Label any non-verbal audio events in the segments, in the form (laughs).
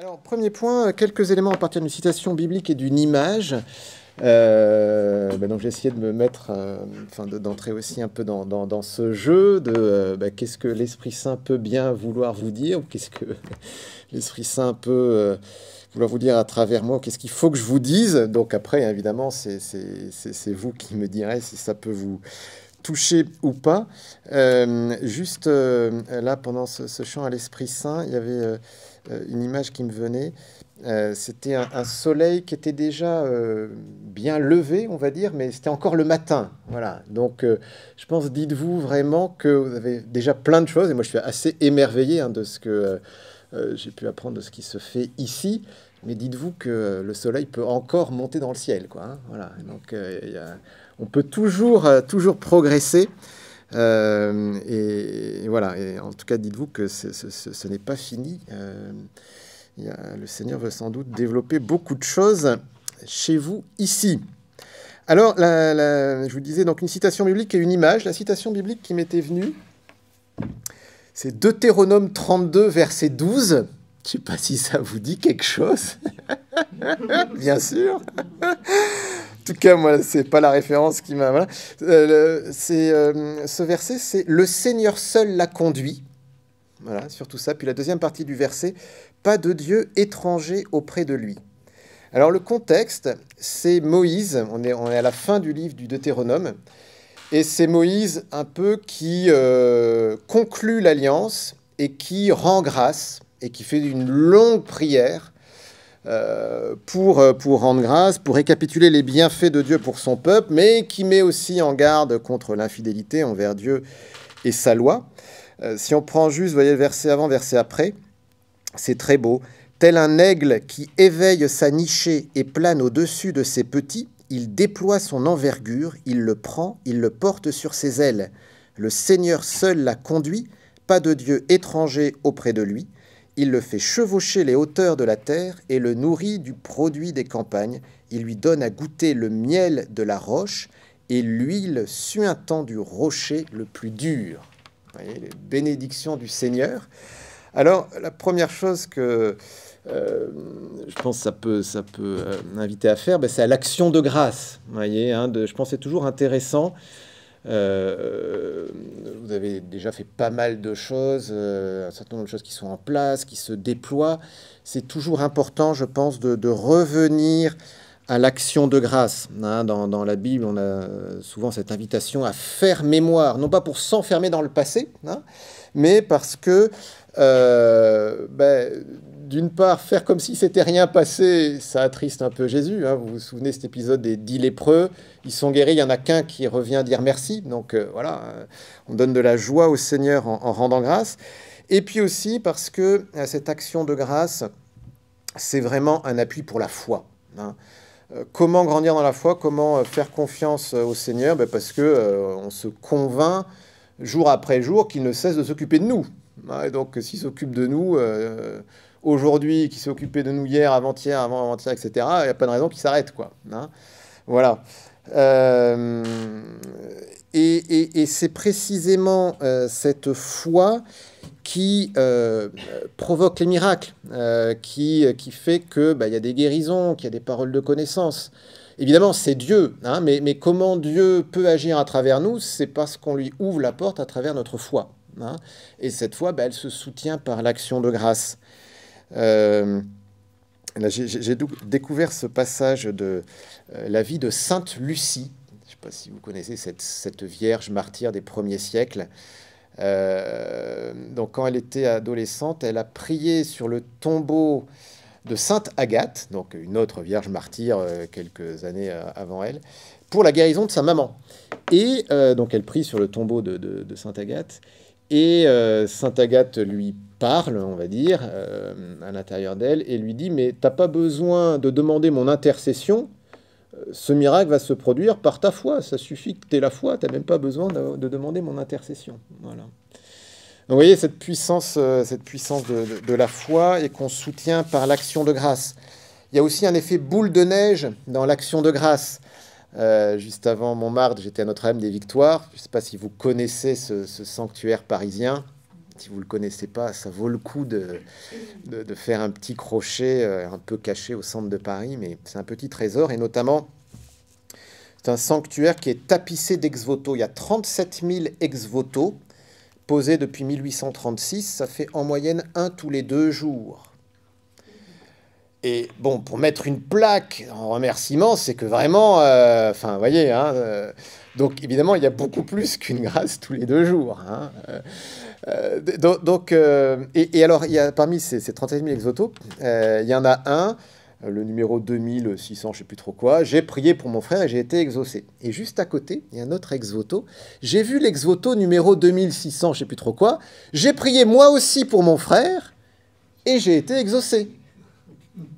Alors, premier point, quelques éléments à partir d'une citation biblique et d'une image. Euh, ben donc j'ai essayé de me mettre, euh, enfin d'entrer aussi un peu dans, ce jeu de euh, ben, qu'est-ce que l'Esprit Saint peut bien vouloir vous dire, ou qu'est-ce que (laughs) l'Esprit Saint peut vouloir vous dire à travers moi, qu'est-ce qu'il faut que je vous dise. Donc après, évidemment, c'est vous qui me direz si ça peut vous toucher ou pas. juste là, pendant ce chant à l'Esprit Saint, il y avait... Euh, une image qui me venait. Euh, c'était un, soleil qui était déjà euh, bien levé, on va dire, mais c'était encore le matin. Voilà. Donc, je pense, dites-vous vraiment que vous avez déjà plein de choses. Et moi, je suis assez émerveillé hein, de ce que j'ai pu apprendre de ce qui se fait ici. Mais dites-vous que le soleil peut encore monter dans le ciel, quoi. Hein. voilà. Donc, on peut toujours, toujours progresser. Euh, et, voilà, et en tout cas, dites-vous que ce, n'est pas fini. Euh, le Seigneur veut sans doute développer beaucoup de choses chez vous ici. Alors, la, je vous disais donc une citation biblique et une image. La citation biblique qui m'était venue, c'est Deutéronome 32, verset 12. Je ne sais pas si ça vous dit quelque chose. (laughs) Bien sûr tout cas, moi, c'est pas la référence qui m'a. Voilà. Euh, euh, ce verset, c'est le Seigneur seul l'a conduit. Voilà, surtout ça. Puis la deuxième partie du verset, pas de Dieu étranger auprès de lui. Alors le contexte, c'est Moïse. On est, on est à la fin du livre du Deutéronome. Et c'est Moïse un peu qui euh, conclut l'alliance et qui rend grâce et qui fait une longue prière euh, euh, pour, rendre grâce, pour récapituler les bienfaits de Dieu pour son peuple, mais qui met aussi en garde contre l'infidélité envers Dieu et sa loi. Euh, si on prend juste, voyez, le verset avant, verset après, c'est très beau. Tel un aigle qui éveille sa nichée et plane au-dessus de ses petits, il déploie son envergure, il le prend, il le porte sur ses ailes. Le Seigneur seul l'a conduit, pas de Dieu étranger auprès de lui. Il le fait chevaucher les hauteurs de la terre et le nourrit du produit des campagnes. Il lui donne à goûter le miel de la roche et l'huile suintant du rocher le plus dur. Vous voyez, les bénédictions du Seigneur. Alors, la première chose que euh, je pense ça peut, ça peut euh, inviter à faire, ben, c'est à l'action de grâce. voyez, hein, je pense c'est toujours intéressant euh, vous avez déjà fait pas mal de choses, euh, un certain nombre de choses qui sont en place, qui se déploient. C'est toujours important, je pense, de, revenir à l'action de grâce. Hein. dans, la Bible, on a souvent cette invitation à faire mémoire, non pas pour s'enfermer dans le passé, hein, mais parce que euh, ben, d'une part, faire comme si c'était rien passé, ça attriste un peu Jésus. Hein. Vous vous souvenez cet épisode des dix lépreux Ils sont guéris, il n'y en a qu'un qui revient dire merci. Donc euh, voilà, euh, on donne de la joie au Seigneur en, rendant grâce. Et puis aussi parce que euh, cette action de grâce, c'est vraiment un appui pour la foi. Hein. comment grandir dans la foi Comment faire confiance au Seigneur ben, Parce que on se convainc jour après jour qu'il ne cesse de s'occuper de nous. Hein. Et donc, s'il s'occupe de nous, aujourd'hui, qui s'est occupé de nous hier, avant-hier, hier etc., il n'y a pas de raison qu'il s'arrête, quoi. Hein. voilà. Euh, et, c'est précisément euh, cette foi qui euh, provoque les miracles, qui, fait que bah, il y a des guérisons, qu'il y a des paroles de connaissance. Évidemment, c'est Dieu, hein, mais, comment Dieu peut agir à travers nous, c'est parce qu'on lui ouvre la porte à travers notre foi. Hein. et cette foi, bah, elle se soutient par l'action de grâce. Euh, j'ai découvert ce passage de euh, la vie de Sainte Lucie. Je ne sais pas si vous connaissez cette, vierge martyre des premiers siècles. Euh, donc quand elle était adolescente, elle a prié sur le tombeau de Sainte Agathe, donc une autre vierge martyre quelques années avant elle, pour la guérison de sa maman. Et donc elle prie sur le tombeau de, de Sainte Agathe. Et euh, Sainte Agathe lui parle, on va dire, euh, à l'intérieur d'elle, et lui dit, mais t'as pas besoin de demander mon intercession, ce miracle va se produire par ta foi, ça suffit que tu es la foi, tu n'as même pas besoin de, demander mon intercession. Voilà. Donc, vous voyez cette puissance, euh, cette puissance de, la foi et qu'on soutient par l'action de grâce. Il y a aussi un effet boule de neige dans l'action de grâce. Euh, juste avant Montmartre, j'étais à Notre-Dame des Victoires. Je ne sais pas si vous connaissez ce, sanctuaire parisien. Si vous ne le connaissez pas, ça vaut le coup de, faire un petit crochet euh, un peu caché au centre de Paris, mais c'est un petit trésor. Et notamment, c'est un sanctuaire qui est tapissé d'ex-voto. Il y a 37 000 ex-voto posés depuis 1836. Ça fait en moyenne un tous les deux jours. Et bon, pour mettre une plaque en remerciement, c'est que vraiment, euh, enfin, vous voyez, hein, euh, donc évidemment, il y a beaucoup plus qu'une grâce tous les deux jours. Hein, euh, donc, et, alors, il parmi ces, ces 37 000 exotopes, il y en a un, le numéro 2600, je sais plus trop quoi, j'ai prié pour mon frère et j'ai été exaucé. Et juste à côté, il y a un autre exoto j'ai vu l'ex-voto numéro 2600, je sais plus trop quoi, j'ai prié moi aussi pour mon frère et j'ai été exaucé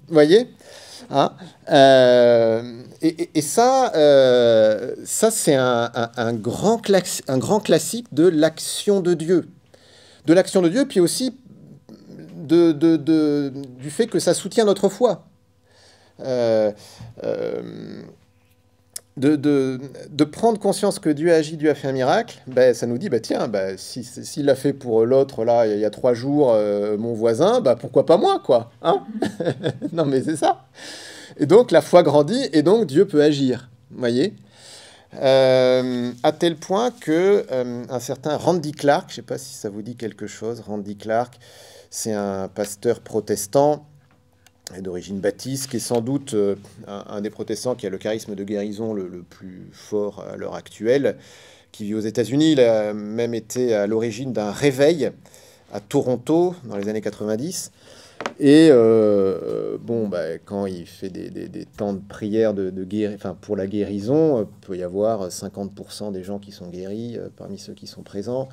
voyez hein, euh, et, ça, euh, ça c'est un, un, grand un grand classique de l'action de Dieu. De l'action de Dieu, puis aussi de, du fait que ça soutient notre foi. Euh, de, prendre conscience que Dieu a agi, Dieu a fait un miracle, ben, ça nous dit, bah, tiens, bah, s'il si, l'a fait pour l'autre, là, il y, a trois jours, euh, mon voisin, bah, pourquoi pas moi, quoi hein (laughs) Non, mais c'est ça. Et donc, la foi grandit, et donc Dieu peut agir, voyez euh, à tel point que euh, un certain Randy Clark, je ne sais pas si ça vous dit quelque chose, Randy Clark, c'est un pasteur protestant est d'origine baptiste, qui est sans doute euh, un, des protestants qui a le charisme de guérison le, plus fort à l'heure actuelle, qui vit aux États-Unis. Il a même été à l'origine d'un réveil à Toronto dans les années 90. Et euh, euh, bon, bah, quand il fait des, temps de prière de, pour la guérison, il peut y avoir 50% des gens qui sont guéris parmi ceux qui sont présents.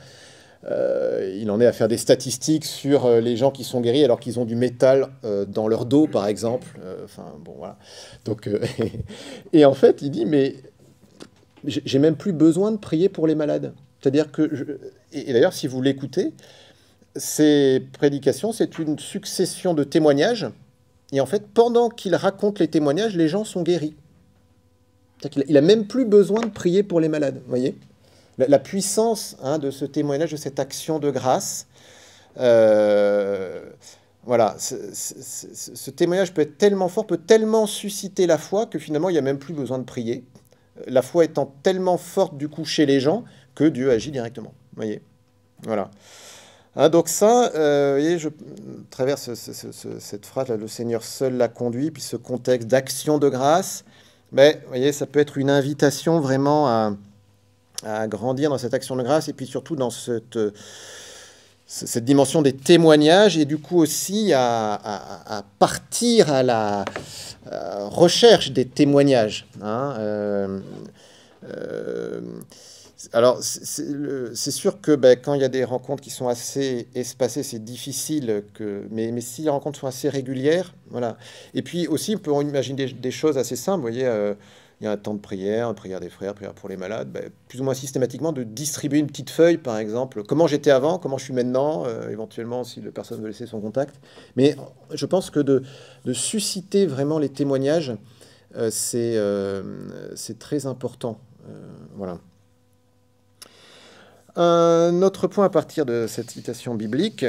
Euh, il en est à faire des statistiques sur euh, les gens qui sont guéris alors qu'ils ont du métal euh, dans leur dos, par exemple. Enfin, bon, voilà. Donc, (laughs) et en fait, il dit, mais j'ai même plus besoin de prier pour les malades. C'est-à-dire que, et d'ailleurs, si vous l'écoutez, ces prédications, c'est une succession de témoignages. Et en fait, pendant qu'il raconte les témoignages, les gens sont guéris. Il n'a même plus besoin de prier pour les malades, voyez la, puissance hein, de ce témoignage, de cette action de grâce. Euh, voilà, ce, témoignage peut être tellement fort, peut tellement susciter la foi que finalement il n'y a même plus besoin de prier. Euh, la foi étant tellement forte du coup chez les gens que Dieu agit directement. Voyez, voilà. Hein, donc ça, euh, voyez, je traverse cette phrase le Seigneur seul l'a conduit, puis ce contexte d'action de grâce. Mais voyez, ça peut être une invitation vraiment à à grandir dans cette action de grâce et puis surtout dans cette, euh, cette dimension des témoignages et du coup aussi à, partir à la euh, recherche des témoignages. Hein, euh, alors, c'est sûr que ben, quand il y a des rencontres qui sont assez espacées, c'est difficile. Que, mais, mais, si les rencontres sont assez régulières, voilà. Et puis aussi, on peut imaginer des, des choses assez simples. Vous voyez, il y a un temps de prière, prière des frères, prière pour les malades, ben, plus ou moins systématiquement de distribuer une petite feuille, par exemple, comment j'étais avant, comment je suis maintenant, euh, éventuellement si la personne veut laisser son contact. Mais je pense que de, susciter vraiment les témoignages, euh, euh, c'est très important. voilà. Un autre point à partir de cette citation biblique,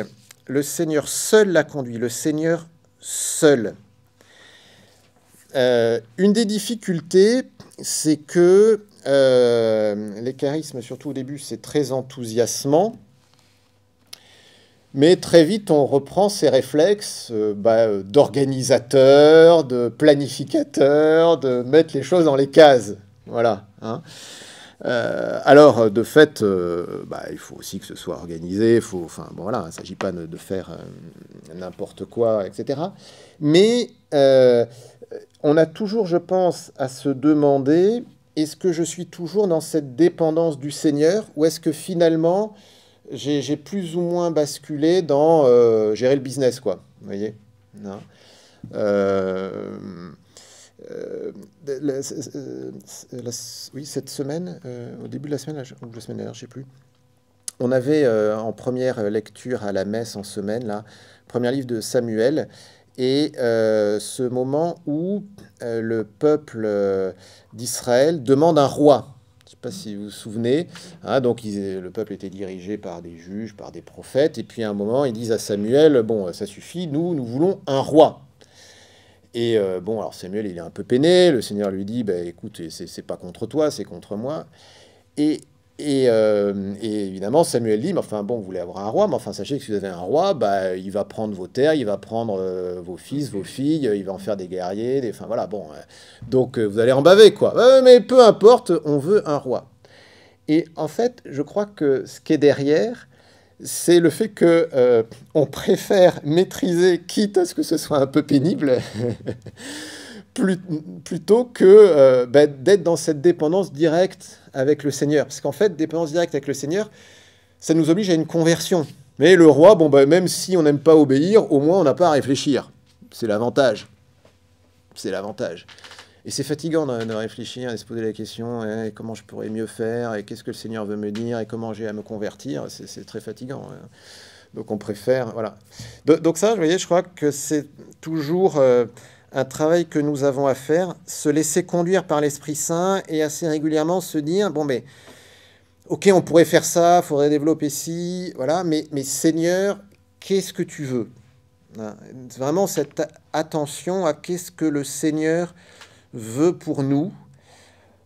le Seigneur seul l'a conduit, le Seigneur seul. Euh, une des difficultés, c'est que euh, les charismes, surtout au début, c'est très enthousiasmant. Mais très vite, on reprend ses réflexes euh, bah, d'organisateur, de planificateur, de mettre les choses dans les cases. Voilà. Hein. alors, de fait, bah, il faut aussi que ce soit organisé. Faut, enfin, bon, voilà, il ne s'agit pas de, de faire n'importe quoi, etc. Mais on a toujours, je pense, à se demander, est-ce que je suis toujours dans cette dépendance du Seigneur ou est-ce que finalement j'ai plus ou moins basculé dans euh, gérer le business, quoi Vous voyez non euh, euh, Oui, cette semaine, au début de la semaine, ou la semaine dernière, je sais plus, on avait en première lecture à la messe en semaine, là, premier livre de Samuel, et euh, ce moment où euh, le peuple euh, d'Israël demande un roi. Je sais pas si vous vous souvenez. Hein, donc le peuple était dirigé par des juges, par des prophètes, et puis à un moment ils disent à Samuel, bon, ça suffit, nous, nous voulons un roi. Et bon, alors Samuel, il est un peu peiné, le Seigneur lui dit, bah, écoute, c'est pas contre toi, c'est contre moi. Et euh, et, évidemment, Samuel dit, mais enfin bon, vous voulez avoir un roi, mais enfin sachez que si vous avez un roi, bah, il va prendre vos terres, il va prendre euh, vos fils, vos filles, il va en faire des guerriers, des... Enfin voilà, bon. Euh, donc vous allez en baver, quoi. mais peu importe, on veut un roi. Et en fait, je crois que ce qui est derrière, c'est le fait que on préfère (laughs) maîtriser, quitte à ce que ce soit un peu pénible. (laughs) plutôt que euh, ben, d'être dans cette dépendance directe avec le Seigneur. Parce qu'en fait, dépendance directe avec le Seigneur, ça nous oblige à une conversion. Mais le roi, bon, ben, même si on n'aime pas obéir, au moins on n'a pas à réfléchir. C'est l'avantage. C'est l'avantage. Et c'est fatigant de, réfléchir et de se poser la question eh, comment je pourrais mieux faire Et qu'est-ce que le Seigneur veut me dire Et comment j'ai à me convertir C'est très fatigant. Hein. Donc on préfère. Voilà. donc, ça, je voyez, je crois que c'est toujours. Euh, un travail que nous avons à faire, se laisser conduire par l'Esprit Saint et assez régulièrement se dire, bon, mais, ok, on pourrait faire ça, il faudrait développer ci, voilà, mais, mais Seigneur, qu'est-ce que tu veux hein, Vraiment cette attention à qu'est-ce que le Seigneur veut pour nous,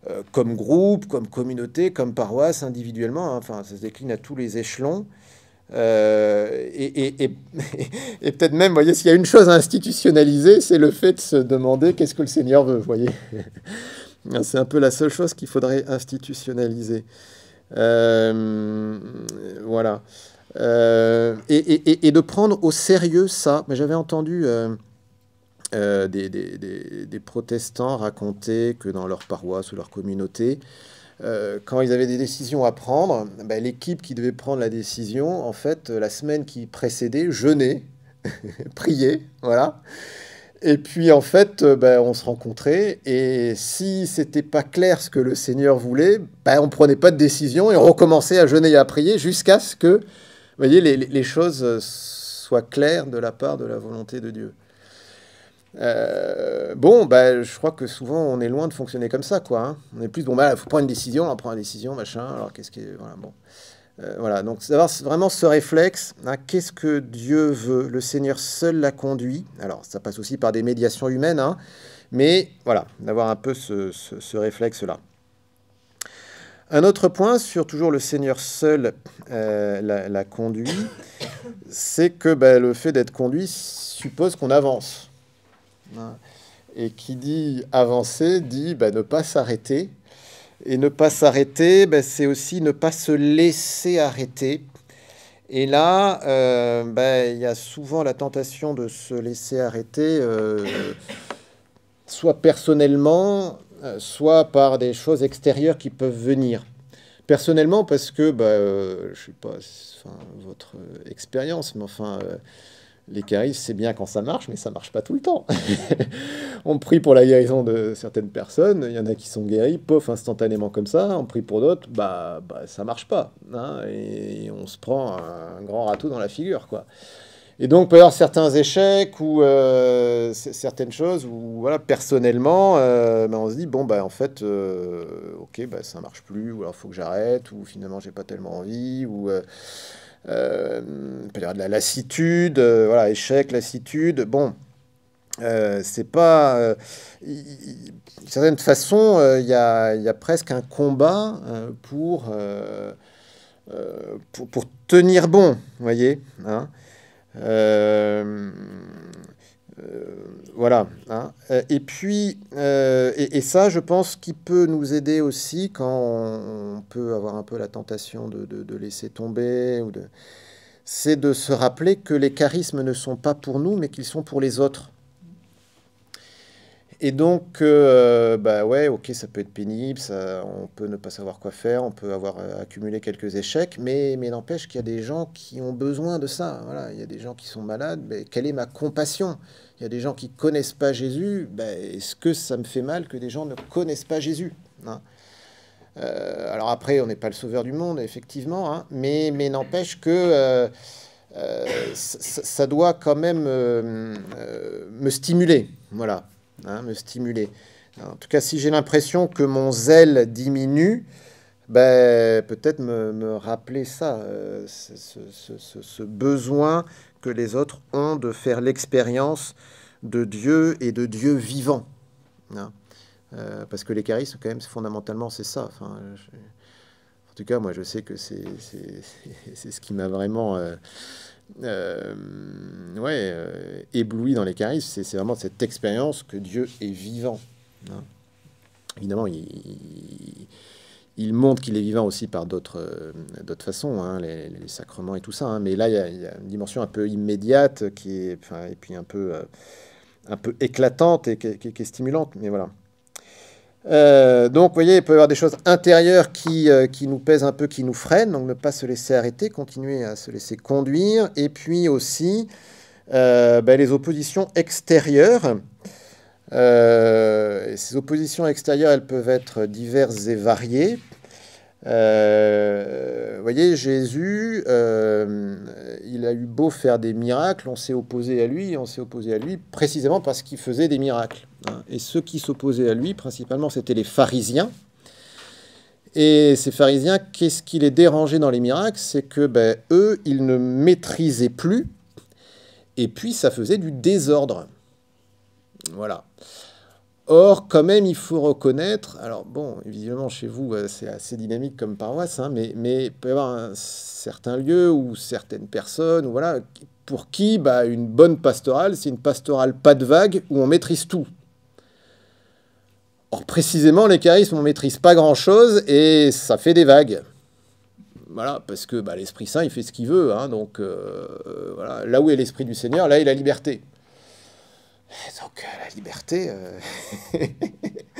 euh, comme groupe, comme communauté, comme paroisse, individuellement, hein, enfin, ça se décline à tous les échelons. Euh, et, et, (laughs) et, peut-être même, voyez, s'il y a une chose à institutionnaliser, c'est le fait de se demander qu'est-ce que le Seigneur veut, voyez. (laughs) c'est un peu la seule chose qu'il faudrait institutionnaliser. Euh, voilà. Euh, et, de prendre au sérieux ça. Mais j'avais entendu des, des, des, protestants raconter que dans leur paroisse ou leur communauté, euh, quand ils avaient des décisions à prendre, ben, l'équipe qui devait prendre la décision, en fait, euh, la semaine qui précédait, jeûnait, (laughs) priait, voilà. Et puis en fait, euh, ben, on se rencontrait et si c'était pas clair ce que le Seigneur voulait, ben, on prenait pas de décision et on recommençait à jeûner et à prier jusqu'à ce que vous voyez, les, choses soient claires de la part de la volonté de Dieu. Euh, bon, bah, je crois que souvent on est loin de fonctionner comme ça, quoi. Hein. On est plus bon, bah, il faut prendre une décision, on prend une décision, machin. Alors qu'est-ce qui, voilà, bon, euh, voilà. Donc d'avoir vraiment ce réflexe, hein, qu'est-ce que Dieu veut Le Seigneur seul la conduit. Alors ça passe aussi par des médiations humaines, hein, mais voilà, d'avoir un peu ce, réflexe-là. Un autre point sur toujours le Seigneur seul euh, la, conduit, c'est que bah, le fait d'être conduit suppose qu'on avance. Et qui dit avancer, dit bah, ne pas s'arrêter. Et ne pas s'arrêter, bah, c'est aussi ne pas se laisser arrêter. Et là, euh, bah, il y a souvent la tentation de se laisser arrêter, euh, soit personnellement, euh, soit par des choses extérieures qui peuvent venir. Personnellement, parce que, je ne sais pas votre expérience, mais enfin, les c'est bien quand ça marche, mais ça marche pas tout le temps. (laughs) on prie pour la guérison de certaines personnes, il y en a qui sont guéris, pof, instantanément comme ça. On prie pour d'autres, bah, bah ça marche pas. Hein, et on se prend un grand râteau dans la figure, quoi. Et donc, peut y avoir certains échecs ou euh, certaines choses où, voilà, personnellement, euh, bah, on se dit, bon, bah, en fait, euh, ok, bah, ça marche plus, ou alors faut que j'arrête, ou finalement, j'ai pas tellement envie, ou euh, de la lassitude, euh, voilà, échec, lassitude. Bon, euh, c'est pas. D'une certaine façon, il y a, presque un combat pour, pour, pour, tenir bon, vous voyez. Hein euh, voilà. Hein. Euh, et puis, euh, et, ça, je pense qu'il peut nous aider aussi quand on peut avoir un peu la tentation de, laisser tomber ou de c'est de se rappeler que les charismes ne sont pas pour nous, mais qu'ils sont pour les autres. Et donc, bah ouais, ok, ça peut être pénible, ça, on peut ne pas savoir quoi faire, on peut avoir accumulé quelques échecs, mais, mais n'empêche qu'il y a des gens qui ont besoin de ça. Hein, voilà, il y a des gens qui sont malades, mais quelle est ma compassion il y a des gens qui connaissent pas Jésus, ben, est-ce que ça me fait mal que des gens ne connaissent pas Jésus hein euh, Alors après, on n'est pas le sauveur du monde, effectivement, hein, mais, mais n'empêche que euh, euh, ça, doit quand même me stimuler, voilà, hein, me stimuler. en tout cas, si j'ai l'impression que mon zèle diminue, ben, peut-être me, me, rappeler ça, ce besoin les autres ont de faire l'expérience de Dieu et de Dieu vivant. Hein. Euh, parce que les quand même, fondamentalement, c'est ça. Enfin, en tout cas, moi, je sais que c'est ce qui m'a vraiment euh, euh, ouais, ébloui dans les C'est vraiment cette expérience que Dieu est vivant. Hein. Évidemment, il il montre qu'il est vivant aussi par d'autres euh, d'autres façons, hein, les, sacrements et tout ça. Hein. mais là, il y, a une dimension un peu immédiate qui est, et puis un peu, euh, un peu éclatante et qui, est stimulante. Mais voilà. Euh, donc, vous voyez, il peut y avoir des choses intérieures qui, qui, nous pèsent un peu, qui nous freinent. Donc, ne pas se laisser arrêter, continuer à se laisser conduire. Et puis aussi, ben, les oppositions extérieures euh, ces oppositions extérieures, elles peuvent être diverses et variées. Vous euh, voyez, Jésus, euh, il a eu beau faire des miracles, on s'est opposé à lui, on s'est opposé à lui précisément parce qu'il faisait des miracles. Hein. Et ceux qui s'opposaient à lui, principalement, c'était les pharisiens. Et ces pharisiens, qu'est-ce qui les dérangeait dans les miracles C'est que, ben, eux, ils ne maîtrisaient plus. Et puis, ça faisait du désordre. Voilà. Or, quand même, il faut reconnaître, alors bon, évidemment, chez vous, euh, c'est assez dynamique comme paroisse, hein, mais, mais il peut y avoir un, certains lieux ou certaines personnes, voilà, pour qui bah, une bonne pastorale, c'est une pastorale pas de vagues où on maîtrise tout. Or, précisément, les charismes, on maîtrise pas grand-chose et ça fait des vagues. Voilà, parce que bah, l'Esprit Saint, il fait ce qu'il veut. Hein, donc, euh, voilà, là où est l'Esprit du Seigneur, là est la liberté. Eh, donc euh, la liberté, euh,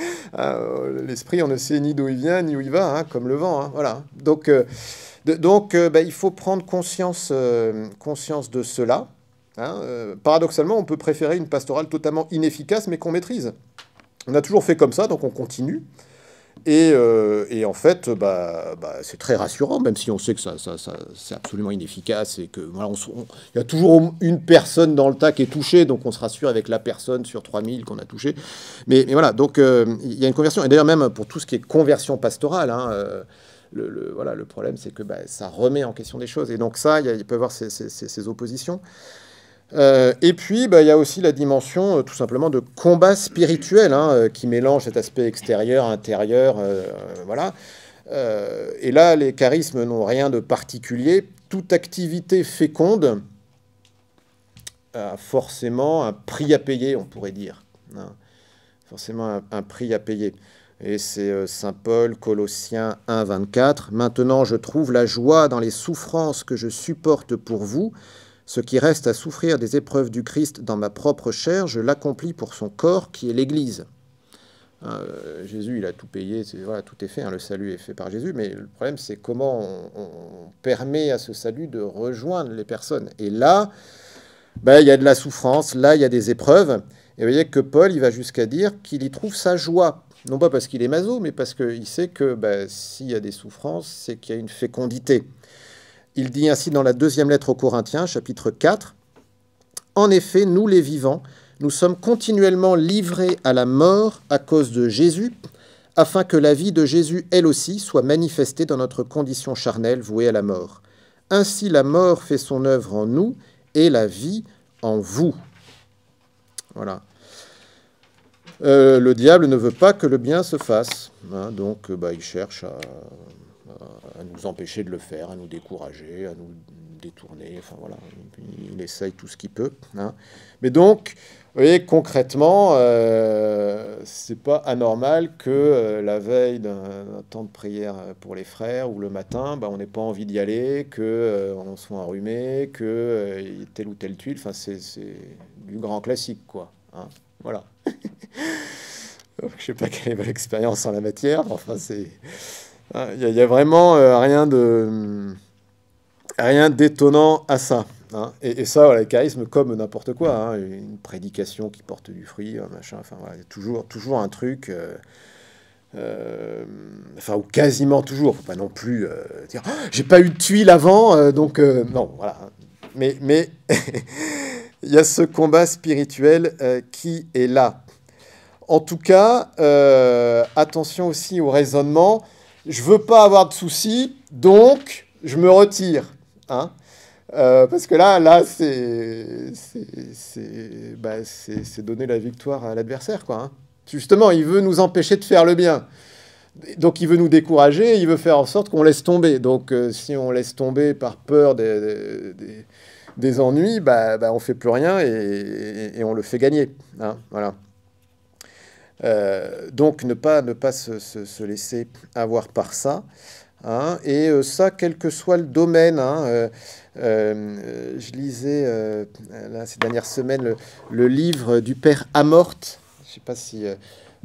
(laughs) euh, l'esprit, on ne sait ni d'où il vient ni où il va, hein, comme le vent. Hein, voilà. Donc, donc bah, il faut prendre conscience, conscience de cela. Hein, paradoxalement, on peut préférer une pastorale totalement inefficace mais qu'on maîtrise. On a toujours fait comme ça, donc on continue. Et, euh, et, en fait, bah, bah, c'est très rassurant, même si on sait que ça, c'est absolument inefficace et que voilà, il y a toujours une personne dans le tas qui est touchée, donc on se rassure avec la personne sur 3000 qu'on a touchée. Mais, voilà, donc euh, il y a une conversion. Et d'ailleurs, même pour tout ce qui est conversion pastorale, hein, euh, le, voilà, le problème, c'est que bah, ça remet en question des choses. Et donc ça, il peut y avoir ces oppositions. Euh, et puis, bah, il y a aussi la dimension euh, tout simplement de combat spirituel hein, euh, qui mélange cet aspect extérieur, intérieur, voilà. et là, les charismes n'ont rien de particulier. Toute activité féconde a forcément un prix à payer, on pourrait dire. Hein. Forcément un, un, prix à payer. Et c'est Saint Paul, Colossiens 1, 24. Maintenant, je trouve la joie dans les souffrances que je supporte pour vous ce qui reste à souffrir des épreuves du Christ dans ma propre chair, je l'accomplis pour son corps qui est l'Église. Euh, Jésus, il a tout payé, voilà, tout est fait, hein, le salut est fait par Jésus, mais le problème, c'est comment on, permet à ce salut de rejoindre les personnes. Et là, bah, il y a de la souffrance, là, il y a des épreuves. Et vous voyez que Paul, il va jusqu'à dire qu'il y trouve sa joie. Non pas parce qu'il est maso, mais parce qu'il sait que bah, s'il y a des souffrances, c'est qu'il y a une fécondité. Il dit ainsi dans la deuxième lettre aux Corinthiens, chapitre 4, En effet, nous les vivants, nous sommes continuellement livrés à la mort à cause de Jésus, afin que la vie de Jésus, elle aussi, soit manifestée dans notre condition charnelle vouée à la mort. Ainsi la mort fait son œuvre en nous et la vie en vous. Voilà. Euh, le diable ne veut pas que le bien se fasse, hein, donc bah, il cherche à euh, à nous empêcher de le faire, à nous décourager, à nous détourner. Enfin voilà, il essaye tout ce qu'il peut. Hein. Mais donc, vous voyez, concrètement, euh, c'est pas anormal que euh, la veille d'un temps de prière pour les frères ou le matin, bah, on n'ait pas envie d'y aller, que euh, on soit enrhumé, que telle ou telle tuile. Enfin, c'est du grand classique, quoi. Hein. Voilà. (laughs) Je sais pas quelle est expérience en la matière, enfin, c'est. Il ah, n'y a, vraiment euh, rien de rien d'étonnant à ça. Hein. Et, ça, voilà, le charisme comme n'importe quoi, hein. une prédication qui porte du fruit, machin. Enfin, toujours, toujours un truc. Euh, euh, enfin, ou quasiment toujours. Faut pas non plus dire ah, j'ai pas eu de tuile avant, donc non, voilà. Hein. Mais, mais (laughs) il y a ce combat spirituel qui est là. En tout cas, attention aussi au raisonnement je veux pas avoir de soucis, donc je me retire. Hein euh, parce que là, là c'est c'est bah, donner la victoire à l'adversaire. quoi. Hein. Justement, il veut nous empêcher de faire le bien. Donc il veut nous décourager, il veut faire en sorte qu'on laisse tomber. Donc euh, si on laisse tomber par peur des, ennuis, bah, bah, on fait plus rien et, on le fait gagner. Hein, voilà. Euh, donc ne pas, ne pas se, laisser avoir par ça. Hein. et euh, ça, quel que soit le domaine, hein, euh, je lisais ces dernières semaines le, livre du père Amorte. Je ne sais pas si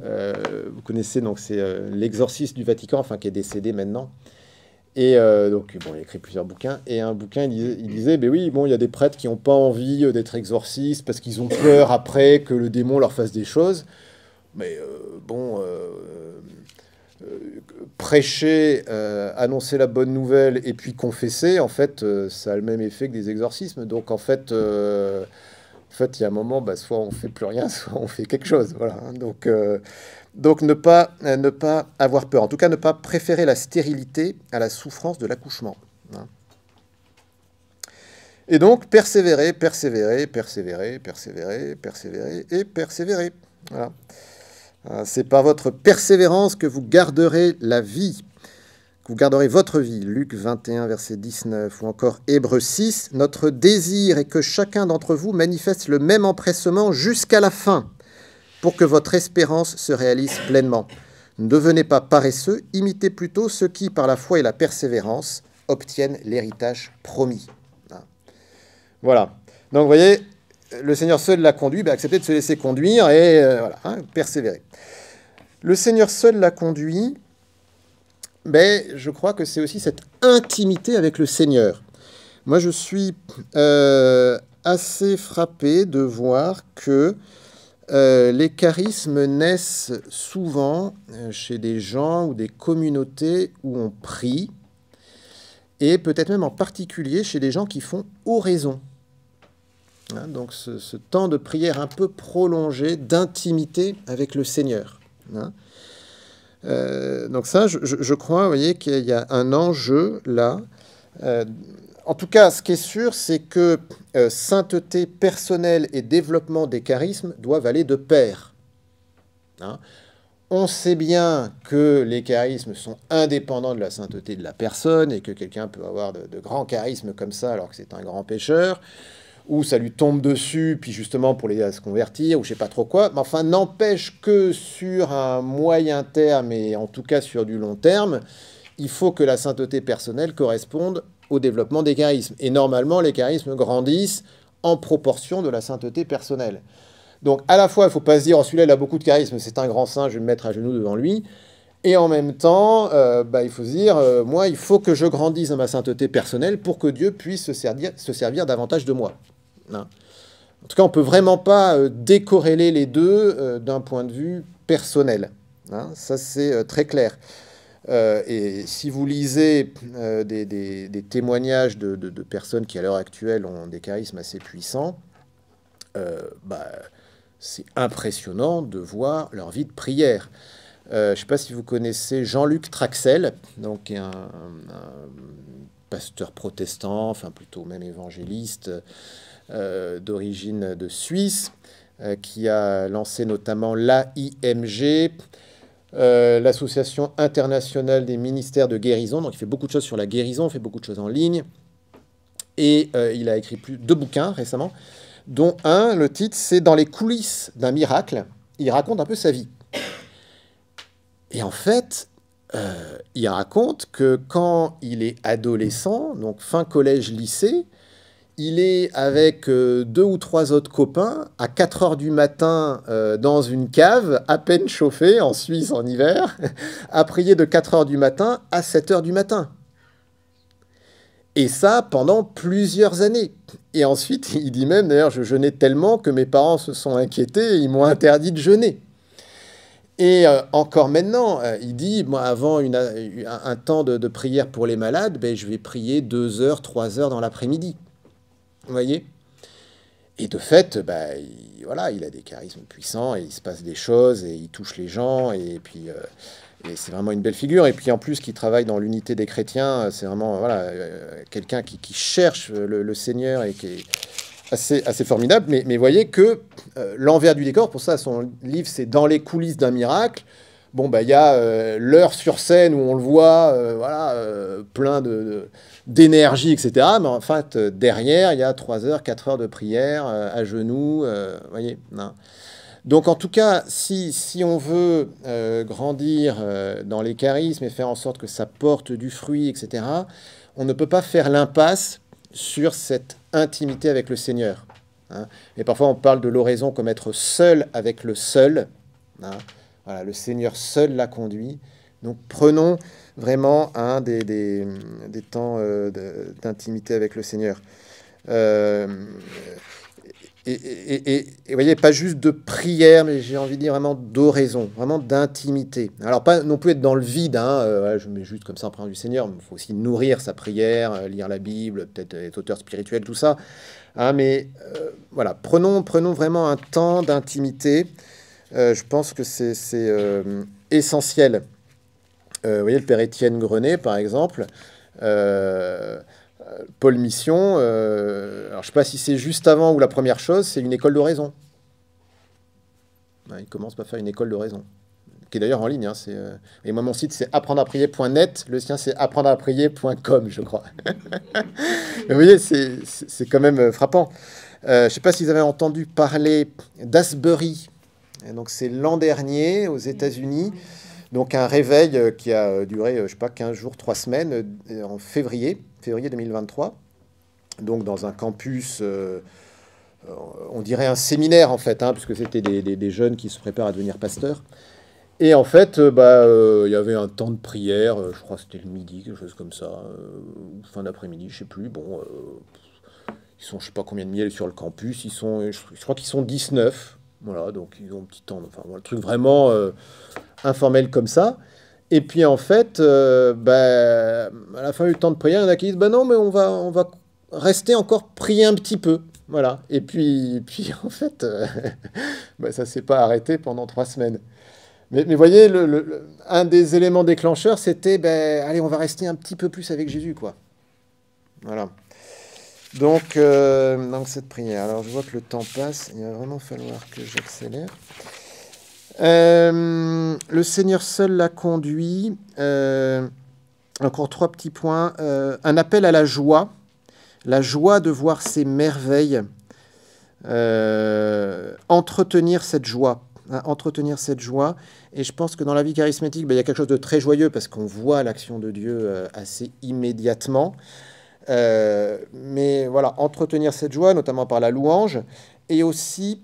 vous connaissez, donc c'est l'exorciste du Vatican, enfin qui est décédé maintenant. Et donc, il a écrit plusieurs bouquins. Et un bouquin, il, disait, ben oui, bon, il y a des prêtres qui n'ont pas envie d'être exorcistes parce qu'ils ont peur après que le démon leur fasse des choses. Mais euh, bon, euh, euh, prêcher, annoncer la bonne nouvelle et puis confesser, en fait, ça a le même effet que des exorcismes. Donc en fait, en fait, il y a un moment, bah, soit on fait plus rien, (laughs) soit on fait quelque chose. Voilà. Hein. Donc, donc ne pas, ne pas avoir peur. En tout cas, ne pas préférer la stérilité à la souffrance de l'accouchement. Hein. Et donc, persévérer, persévérer, persévérer, persévérer, persévérer et persévérer. Voilà. Euh, c'est par votre persévérance que vous garderez la vie, que vous garderez votre vie. Luc 21, verset 19, ou encore Hébreu 6. Notre désir est que chacun d'entre vous manifeste le même empressement jusqu'à la fin, pour que votre espérance se réalise pleinement. Ne devenez pas paresseux, imitez plutôt ceux qui, par la foi et la persévérance, obtiennent l'héritage promis. Voilà. Donc, vous voyez, le Seigneur seul l'a conduit, ben, accepter de se laisser conduire et euh, voilà, hein, persévérer. Le Seigneur seul l'a conduit, mais ben, je crois que c'est aussi cette intimité avec le Seigneur. Moi, je suis euh, assez frappé de voir que euh, les charismes naissent souvent chez des gens ou des communautés où on prie, et peut-être même en particulier chez des gens qui font oraison. Hein, donc ce, temps de prière un peu prolongé, d'intimité avec le Seigneur. Hein. Euh, donc ça, je, crois, vous voyez, qu'il y a un enjeu là. Euh, en tout cas, ce qui est sûr, c'est que euh, sainteté personnelle et développement des charismes doivent aller de pair. Hein. On sait bien que les charismes sont indépendants de la sainteté de la personne et que quelqu'un peut avoir de, de grands charismes comme ça alors que c'est un grand pécheur ou ça lui tombe dessus, puis justement pour les à se convertir, ou je sais pas trop quoi. Mais enfin, n'empêche que sur un moyen terme, et en tout cas sur du long terme, il faut que la sainteté personnelle corresponde au développement des charismes. Et normalement, les charismes grandissent en proportion de la sainteté personnelle. Donc à la fois, il ne faut pas se dire, oh, celui-là, il a beaucoup de charisme, c'est un grand saint, je vais me mettre à genoux devant lui. Et en même temps, euh, bah, il faut dire, euh, moi, il faut que je grandisse dans ma sainteté personnelle pour que Dieu puisse se servir, davantage de moi. Hein. En tout cas, on ne peut vraiment pas euh, décorréler les deux euh, d'un point de vue personnel. Hein. Ça, c'est très clair. et si vous lisez des, témoignages de, personnes qui, à l'heure actuelle, ont des charismes assez puissants, bah, c'est impressionnant de voir leur vie de prière. Euh, je ne sais pas si vous connaissez Jean-Luc Traxel, donc un, pasteur protestant, enfin plutôt même évangéliste euh, d'origine de Suisse, euh, qui a lancé notamment l'AIMG, l'Association internationale des ministères de guérison. Donc il fait beaucoup de choses sur la guérison, il fait beaucoup de choses en ligne. Et il a écrit plus deux bouquins récemment, dont un, le titre, c'est Dans les coulisses d'un miracle. Il raconte un peu sa vie. Et en fait, euh, il raconte que quand il est adolescent, donc fin collège-lycée, il est avec euh, deux ou trois autres copains à 4 heures du matin euh, dans une cave à peine chauffée en Suisse en hiver, (laughs) à prier de 4 heures du matin à 7 h du matin. Et ça pendant plusieurs années. Et ensuite, (laughs) il dit même, d'ailleurs, je jeûnais tellement que mes parents se sont inquiétés et ils m'ont interdit de jeûner. Et euh, encore maintenant, euh, il dit, moi avant une, euh, un, temps de, prière pour les malades, ben, je vais prier deux heures, trois heures dans l'après-midi. Vous voyez Et de fait, ben, il, voilà, il a des charismes puissants, et il se passe des choses, et il touche les gens, et puis et c'est vraiment une belle figure. Et puis en plus, qui travaille dans l'unité des chrétiens, c'est vraiment voilà, quelqu'un qui, cherche le, Seigneur et qui est assez, assez formidable. Mais, voyez que euh, l'envers du décor, pour ça, son livre, c'est Dans les coulisses d'un miracle. Bon, bah, il y a euh, l'heure sur scène où on le voit, euh, voilà, plein de, d'énergie, etc. Mais en fait, derrière, il y a 3 heures, 4 heures de prière, à genoux, voyez. Donc, en tout cas, si, si on veut grandir dans les charismes et faire en sorte que ça porte du fruit, etc., on ne peut pas faire l'impasse sur cette intimité avec le Seigneur. Hein. Et parfois on parle de l'oraison comme être seul avec le seul. Hein. Voilà, le Seigneur seul l'a conduit. Donc prenons vraiment un hein, des, des, temps euh, d'intimité avec le Seigneur. Euh, et, et, voyez, pas juste de prière, mais j'ai envie de dire vraiment d'oraison, vraiment d'intimité. Alors, pas non plus être dans le vide, hein, euh, je mets juste comme ça en prière du Seigneur, il faut aussi nourrir sa prière, euh, lire la Bible, peut-être être auteur spirituel, tout ça. Hein, mais euh, voilà, prenons, prenons vraiment un temps d'intimité. je pense que c'est essentiel. vous voyez, le Père Étienne Grenet, par exemple, Paul Mission, euh, alors je sais pas si c'est juste avant ou la première chose, c'est une école de raison. il commence par faire une école de raison, qui est d'ailleurs en ligne. Hein, euh, et moi, mon site, c'est apprendreaprier.net. Le sien, c'est apprendre apprendreaprier.com, je crois. (laughs) vous voyez, c'est, c'est, quand même euh, frappant. Euh, je ne sais pas si vous avez entendu parler d'Asbury. donc, c'est l'an dernier aux États-Unis. Donc, un réveil qui a duré, je ne sais pas, 15 jours, 3 semaines en février février 2023, donc dans un campus, euh, euh, on dirait un séminaire en fait, hein, puisque c'était des, jeunes qui se préparent à devenir pasteurs. Et en fait, il euh, bah, il y avait un temps de prière, je crois que c'était le midi, quelque chose comme ça, fin d'après-midi, je sais plus. Bon, ils sont, je sais pas combien de miel sur le campus, ils sont, je, je crois qu'ils sont 19. Voilà, donc ils ont un petit temps, enfin, le truc vraiment informel comme ça. Et puis en fait, euh, ben, à la fin du temps de prière, il y en a qui disent, Ben non, mais on va, on va rester encore prier un petit peu. Voilà. Et puis, puis (laughs) en fait, euh, (laughs) ben, ça ne s'est pas arrêté pendant trois semaines. Mais, vous voyez, le, un des éléments déclencheurs, c'était, ben, allez, on va rester un petit peu plus avec Jésus, quoi. Voilà. Donc, euh, donc cette prière. Alors, je vois que le temps passe. Il va vraiment falloir que j'accélère. Euh, le Seigneur seul l'a conduit. Euh, encore trois petits points. Euh, un appel à la joie, la joie de voir ces merveilles. entretenir cette joie, hein, entretenir cette joie. Et je pense que dans la vie charismatique, ben, il y a quelque chose de très joyeux parce qu'on voit l'action de Dieu assez immédiatement. mais voilà, entretenir cette joie, notamment par la louange, et aussi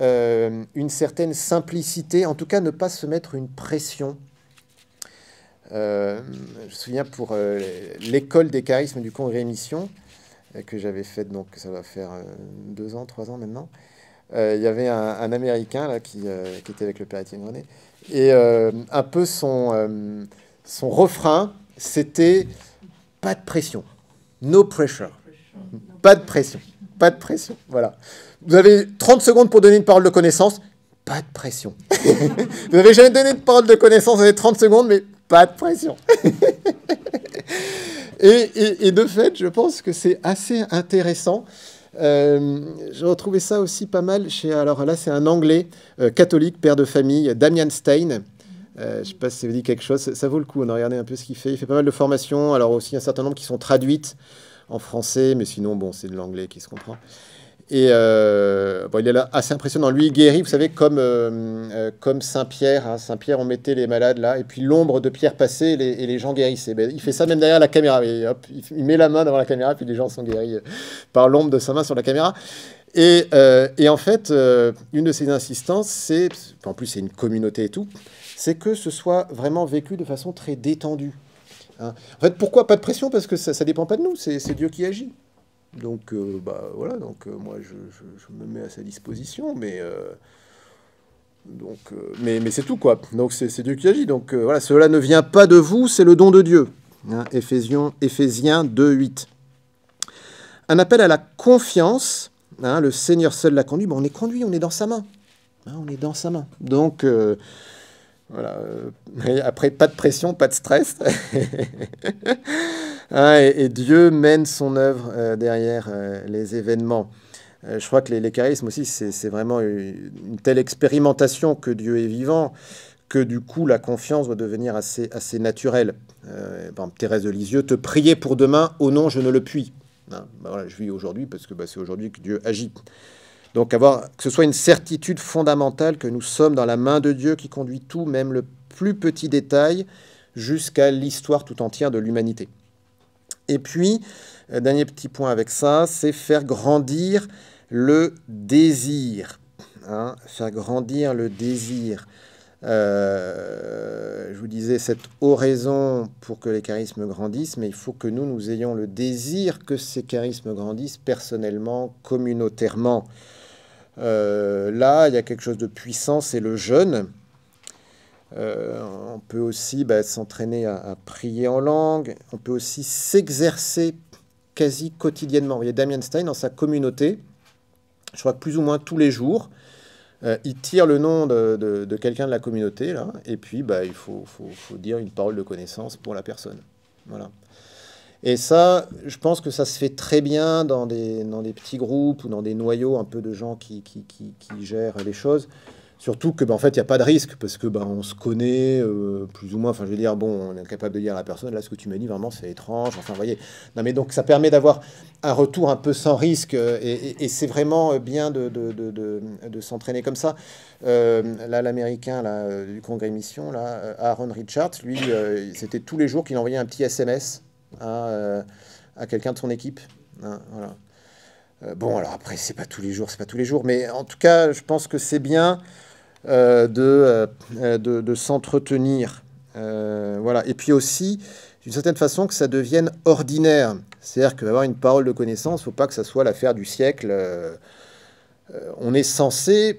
euh, une certaine simplicité, en tout cas ne pas se mettre une pression. Euh, je me souviens pour euh, l'école des charismes du congrès Mission, que j'avais faite, donc ça va faire deux ans, trois ans maintenant, il y avait un, Américain là, qui, était avec le père Étienne René, et un peu son, son refrain, c'était pas de pression, no pressure, pas de pression, pas de pression, voilà. Vous avez 30 secondes pour donner une parole de connaissance. Pas de pression. (laughs) vous n'avez jamais donné de parole de connaissance, vous avez 30 secondes, mais pas de pression. (laughs) et, de fait, je pense que c'est assez intéressant. Euh, J'ai retrouvé ça aussi pas mal chez, alors là c'est un Anglais euh, catholique, père de famille, Damian Stein, euh, je ne sais pas si ça vous dit quelque chose. Ça, ça, vaut le coup. On a regardé un peu ce qu'il fait. Il fait pas mal de formations. Alors aussi un certain nombre qui sont traduites en français, mais sinon bon, c'est de l'anglais qui se comprend. Et euh, il est là, assez impressionnant. Lui, il guérit, vous savez, comme, euh, euh, comme Saint-Pierre. Hein. Saint-Pierre, on mettait les malades là, et puis l'ombre de Pierre passait et les gens guérissaient. Ben, il fait ça même derrière la caméra. il, met la main devant la caméra, puis les gens sont guéris par l'ombre de sa main sur la caméra. Et, en fait, une de ses insistances, c'est, en plus c'est une communauté et tout, c'est que ce soit vraiment vécu de façon très détendue. Hein. En fait, pourquoi pas de pression Parce que ça ne dépend pas de nous, c'est Dieu qui agit. Donc, euh, bah, voilà, donc euh, moi, je, me mets à sa disposition, mais. Euh, donc, mais, mais c'est tout, quoi. Donc, c'est Dieu qui agit. Donc, voilà, cela ne vient pas de vous, c'est le don de Dieu. Hein, Éphésiens, 2, 8. Un appel à la confiance. Hein, le Seigneur seul l'a conduit. on est conduit, on est dans sa main. Hein, on est dans sa main. Donc, voilà. (laughs) après, pas de pression, pas de stress. (laughs) Hein, et, Dieu mène son œuvre euh, derrière euh, les événements. Euh, je crois que les, charismes aussi, c'est vraiment une, telle expérimentation que Dieu est vivant que du coup la confiance doit devenir assez, assez naturelle. Thérèse de Lisieux, te prier pour demain, au nom, je ne le puis. Hein, bah voilà, je vis aujourd'hui parce que bah, c'est aujourd'hui que Dieu agit. Donc avoir que ce soit une certitude fondamentale que nous sommes dans la main de Dieu qui conduit tout, même le plus petit détail, jusqu'à l'histoire tout entière de l'humanité. Et puis, euh, dernier petit point avec ça, c'est faire grandir le désir. Hein, faire grandir le désir. Euh, je vous disais cette oraison pour que les charismes grandissent, mais il faut que nous, nous ayons le désir que ces charismes grandissent personnellement, communautairement. Euh, là, il y a quelque chose de puissant, c'est le jeûne. Euh, on peut aussi bah, s'entraîner à, prier en langue. On peut aussi s'exercer quasi quotidiennement. Vous voyez, Damien Stein, dans sa communauté, je crois que plus ou moins tous les jours, euh, il tire le nom de, quelqu'un de la communauté, là, et puis bah, il faut, dire une parole de connaissance pour la personne. Voilà. Et ça, je pense que ça se fait très bien dans des, petits groupes ou dans des noyaux un peu de gens qui gèrent les choses. Surtout que, ben, en fait, il n'y a pas de risque parce que ben, on se connaît euh, plus ou moins. Enfin, je veux dire, bon, on est capable de dire à la personne, là, ce que tu m'as dit, vraiment, c'est étrange. Enfin, vous voyez. Non, mais donc, ça permet d'avoir un retour un peu sans risque euh, et, c'est vraiment euh, bien de, de, s'entraîner comme ça. là, l'américain là, du congrès mission, là, Aaron Richards, lui, c'était tous les jours qu'il envoyait un petit SMS à, quelqu'un de son équipe. Hein, voilà. bon, alors après, c'est pas tous les jours, c'est pas tous les jours, mais en tout cas, je pense que c'est bien. Euh, euh, de, de, s'entretenir. Euh, voilà. Et puis aussi, d'une certaine façon, que ça devienne ordinaire. C'est-à-dire qu'avoir une parole de connaissance, il ne faut pas que ça soit l'affaire du siècle. on est censé.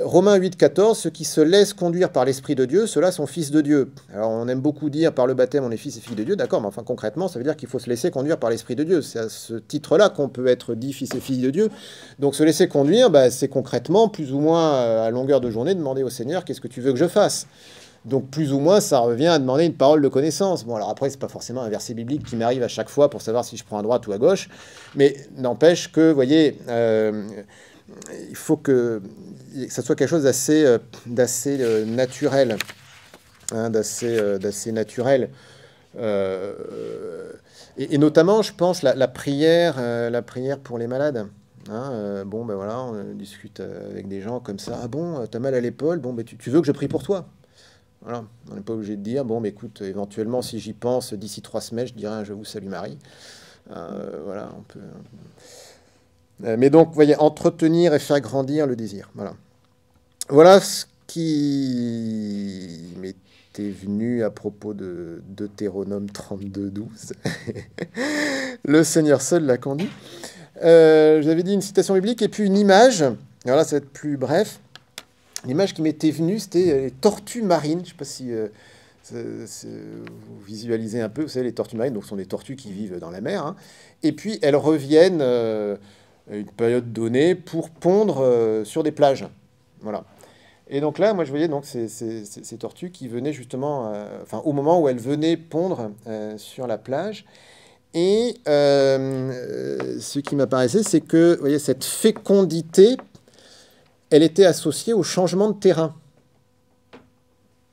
Romains 8, 14, ceux qui se laissent conduire par l'Esprit de Dieu, ceux-là sont fils de Dieu. Alors on aime beaucoup dire par le baptême on est fils et fille de Dieu, d'accord, mais enfin concrètement ça veut dire qu'il faut se laisser conduire par l'Esprit de Dieu. C'est à ce titre-là qu'on peut être dit fils et fille de Dieu. Donc se laisser conduire, bah, c'est concrètement, plus ou moins euh, à longueur de journée, demander au Seigneur qu'est-ce que tu veux que je fasse. Donc plus ou moins, ça revient à demander une parole de connaissance. Bon, alors après, c'est pas forcément un verset biblique qui m'arrive à chaque fois pour savoir si je prends à droite ou à gauche, mais n'empêche que, voyez, euh, il faut que, ça soit quelque chose d'assez, euh, euh, naturel, hein, euh, d'assez, naturel. et, notamment, je pense, la, prière, la prière pour les malades. Hein, bon, ben voilà, on discute avec des gens comme ça. Ah bon, t'as mal à l'épaule Bon, ben tu, veux que je prie pour toi Voilà, on n'est pas obligé de dire, bon, mais ben écoute, éventuellement, si j'y pense, d'ici trois semaines, je dirai, hein, je vous salue Marie. voilà, On peut euh, mais donc, vous voyez, entretenir et faire grandir le désir. Voilà. Voilà ce qui m'était venu à propos de Deutéronome 32, 12. (laughs) le Seigneur seul l'a conduit. Euh, je vous avais dit une citation biblique et puis une image. Alors là, ça va être plus bref. L'image qui m'était venue, c'était euh, les tortues marines. Je ne sais pas si euh, vous visualisez un peu. Vous savez, les tortues marines, donc, sont des tortues qui vivent dans la mer. Hein. Et puis, elles reviennent une période donnée pour pondre euh, sur des plages. Voilà. Et donc là, moi, je voyais donc ces, tortues qui venaient justement, euh, enfin, au moment où elles venaient pondre euh, sur la plage. Et ce qui m'apparaissait, c'est que, vous voyez, cette fécondité, elle était associée au changement de terrain.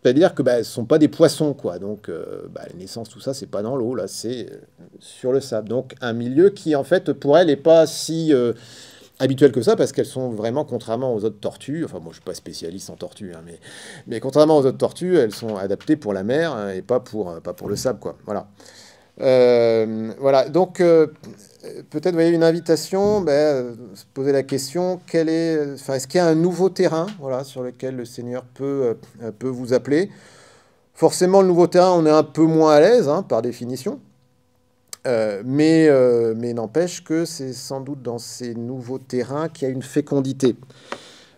C'est-à-dire que bah, ne sont pas des poissons, quoi. Donc, euh, bah, la naissance, tout ça, c'est pas dans l'eau, là, c'est euh, sur le sable. Donc, un milieu qui, en fait, pour elles, n'est pas si euh, habituel que ça, parce qu'elles sont vraiment, contrairement aux autres tortues, enfin, moi, je suis pas spécialiste en tortues, hein, mais, mais contrairement aux autres tortues, elles sont adaptées pour la mer hein, et pas pour, pas pour le sable, quoi. Voilà. Euh, voilà, donc euh, peut-être, vous voyez, une invitation, ben, euh, se poser la question, est, enfin, est-ce qu'il y a un nouveau terrain voilà, sur lequel le Seigneur peut, peut vous appeler Forcément, le nouveau terrain, on est un peu moins à l'aise, hein, par définition. mais mais n'empêche que c'est sans doute dans ces nouveaux terrains qu'il y a une fécondité.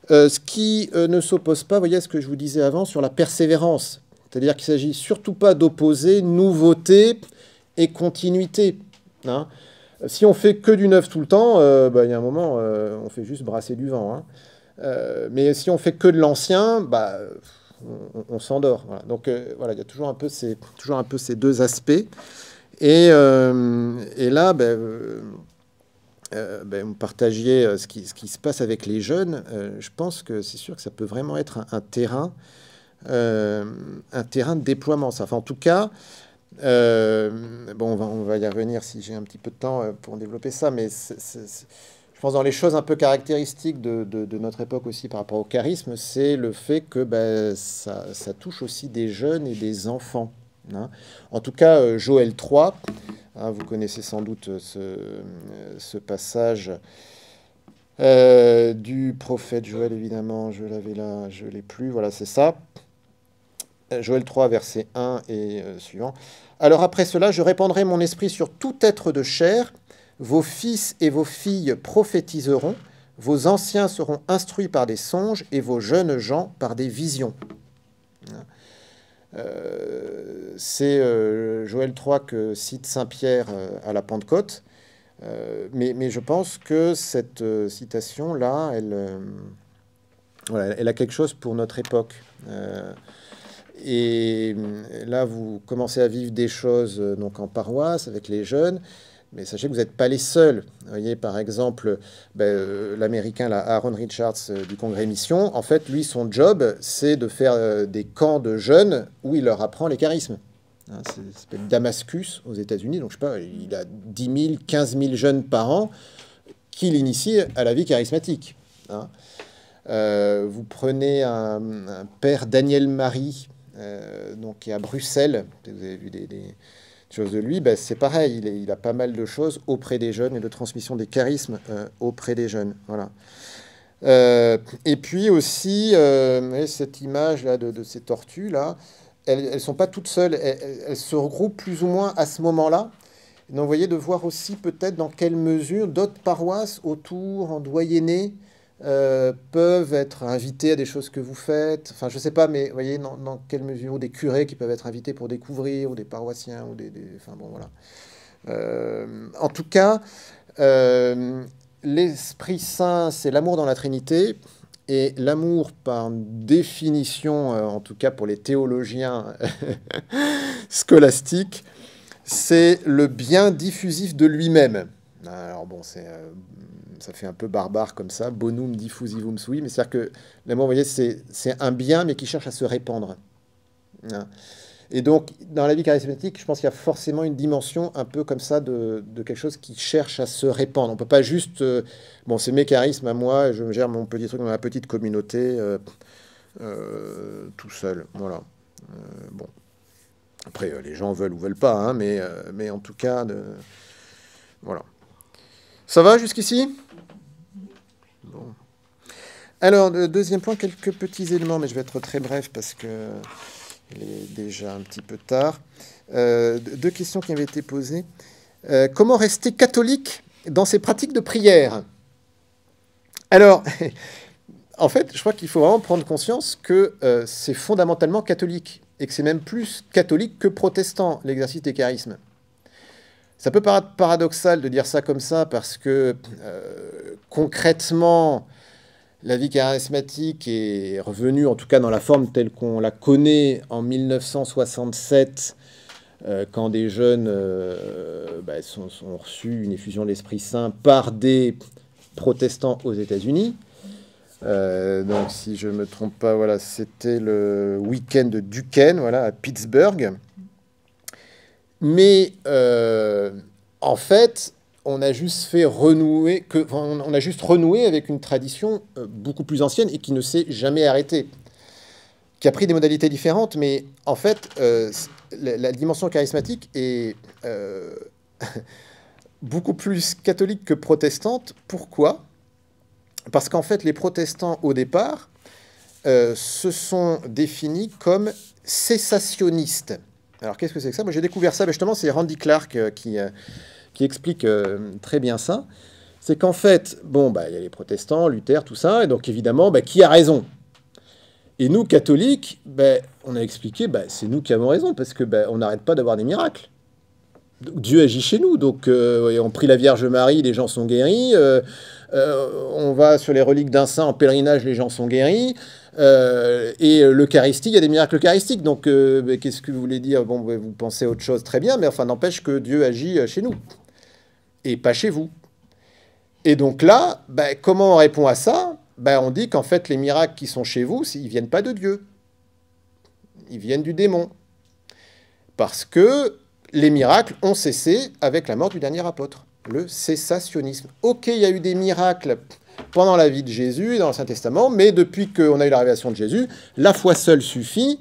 ce qui ne s'oppose pas, vous voyez ce que je vous disais avant sur la persévérance. C'est-à-dire qu'il ne s'agit surtout pas d'opposer nouveauté et continuité. Hein. Si on fait que du neuf tout le temps, euh, bah, il y a un moment, euh, on fait juste brasser du vent. Hein. Euh, mais si on fait que de l'ancien, bah, on, s'endort. Donc voilà, il y a toujours un, peu ces, toujours un peu ces deux aspects. Et, et là, ben, ben vous partagiez ce, qui, ce, qui, se passe avec les jeunes, je pense que c'est sûr que ça peut vraiment être un, terrain, un terrain de déploiement. Ça. en tout cas, euh, bon, on va, y revenir si j'ai un petit peu de temps euh, pour développer ça, mais je pense dans les choses un peu caractéristiques de, notre époque aussi par rapport au charisme, c'est le fait que ben, ça, touche aussi des jeunes et des enfants. Hein. En tout cas, euh, Joël 3, hein, vous connaissez sans doute ce, passage. du prophète Joël, évidemment, je l'avais là, je l'ai plus, voilà, c'est ça. Euh, Joël 3, verset 1 et euh, suivant. Alors après cela, je répandrai mon esprit sur tout être de chair. Vos fils et vos filles prophétiseront. Vos anciens seront instruits par des songes et vos jeunes gens par des visions. Hein. Euh, c'est Joël 3 que cite Saint Pierre à la Pentecôte. Mais, je pense que cette citation-là, elle a quelque chose pour notre époque. Et euh, là, vous commencez à vivre des choses euh, donc en paroisse avec les jeunes. Mais sachez que vous n'êtes pas les seuls. Vous voyez, par exemple, ben, euh, l'Américain Aaron Richards du Congrès Mission, en fait, lui, son job, c'est de faire des camps de jeunes où il leur apprend les charismes. Hein, c'est Damascus aux États-Unis, donc je sais pas, il a 10 000, 15 000 jeunes par an qui l'initient à la vie charismatique. Hein. vous prenez un père Daniel Marie, euh, donc, qui est à Bruxelles. Vous avez vu des, choses de lui. Ben, c'est pareil, il, a pas mal de choses auprès des jeunes et de transmission des charismes euh, auprès des jeunes. Voilà. Euh, et puis aussi, cette image là de, ces tortues là, elles ne sont pas toutes seules, elles, se regroupent plus ou moins à ce moment-là. Donc, vous voyez, de voir aussi peut-être dans quelle mesure d'autres paroisses autour, en doyenné, euh, peuvent être invités à des choses que vous faites. Enfin, je ne sais pas, mais vous voyez, dans, quelle mesure, ou des curés qui peuvent être invités pour découvrir, ou des paroissiens, ou des... enfin, bon, voilà. Euh, en tout cas, euh, l'Esprit Saint, c'est l'amour dans la Trinité. Et l'amour, par définition, en tout cas pour les théologiens (laughs) scolastiques, c'est le bien diffusif de lui-même. Alors bon, c'est, euh, ça fait un peu barbare comme ça, bonum diffusivum sui, mais c'est-à-dire que l'amour, vous voyez, c'est, un bien, mais qui cherche à se répandre. Hein. Et donc, dans la vie charismatique, je pense qu'il y a forcément une dimension un peu comme ça de, quelque chose qui cherche à se répandre. On ne peut pas juste, euh, bon, c'est mes charismes à moi, je gère mon petit truc dans ma petite communauté euh, tout seul. Voilà. bon. Après, les gens veulent ou veulent pas, hein, mais, mais en tout cas, de, voilà. Ça va jusqu'ici bon. Alors, deuxième point, quelques petits éléments, mais je vais être très bref parce que est déjà un petit peu tard. Euh, deux questions qui avaient été posées. Euh, comment rester catholique dans ses pratiques de prière Alors, (laughs) en fait, je crois qu'il faut vraiment prendre conscience que euh, c'est fondamentalement catholique et que c'est même plus catholique que protestant, l'exercice des charismes. Ça peut paraître paradoxal de dire ça comme ça parce que euh, concrètement, la vie charismatique est revenue, en tout cas dans la forme telle qu'on la connaît en 1967, euh, quand des jeunes euh, bah, ont reçu une effusion de l'Esprit Saint par des protestants aux États-Unis. donc, si je ne me trompe pas, voilà, c'était le week-end de Duquesne, voilà, à Pittsburgh. Mais euh, en fait, on a juste fait renouer, on a juste renoué avec une tradition euh, beaucoup plus ancienne et qui ne s'est jamais arrêtée, qui a pris des modalités différentes, mais en fait, euh, la, dimension charismatique est (laughs) beaucoup plus catholique que protestante. Pourquoi Parce qu'en fait, les protestants, au départ, se sont définis comme cessationnistes. Alors qu'est-ce que c'est que ça Moi j'ai découvert ça, justement c'est Randy Clark euh, euh, qui, explique euh, très bien ça. C'est qu'en fait, bon, bah, il y a les protestants, Luther, tout ça, et donc évidemment, bah, qui a raison Et nous, catholiques, bah, on a expliqué, bah, c'est nous qui avons raison, parce que on n'arrête pas d'avoir des miracles. Dieu agit chez nous, donc on prie la Vierge Marie, les gens sont guéris. on va sur les reliques d'un saint en pèlerinage, les gens sont guéris. Euh, et euh, l'Eucharistie, il y a des miracles eucharistiques. Donc, euh, qu'est-ce que vous voulez dire Bon, vous pensez autre chose, très bien, mais enfin, n'empêche que Dieu agit chez nous et pas chez vous. Et donc là, ben, comment on répond à ça ben, On dit qu'en fait, les miracles qui sont chez vous, ils ne viennent pas de Dieu. Ils viennent du démon. Parce que les miracles ont cessé avec la mort du dernier apôtre, le cessationnisme. Ok, il y a eu des miracles pendant la vie de Jésus et dans l'Ancien Testament, mais depuis qu'on a eu la révélation de Jésus, la foi seule suffit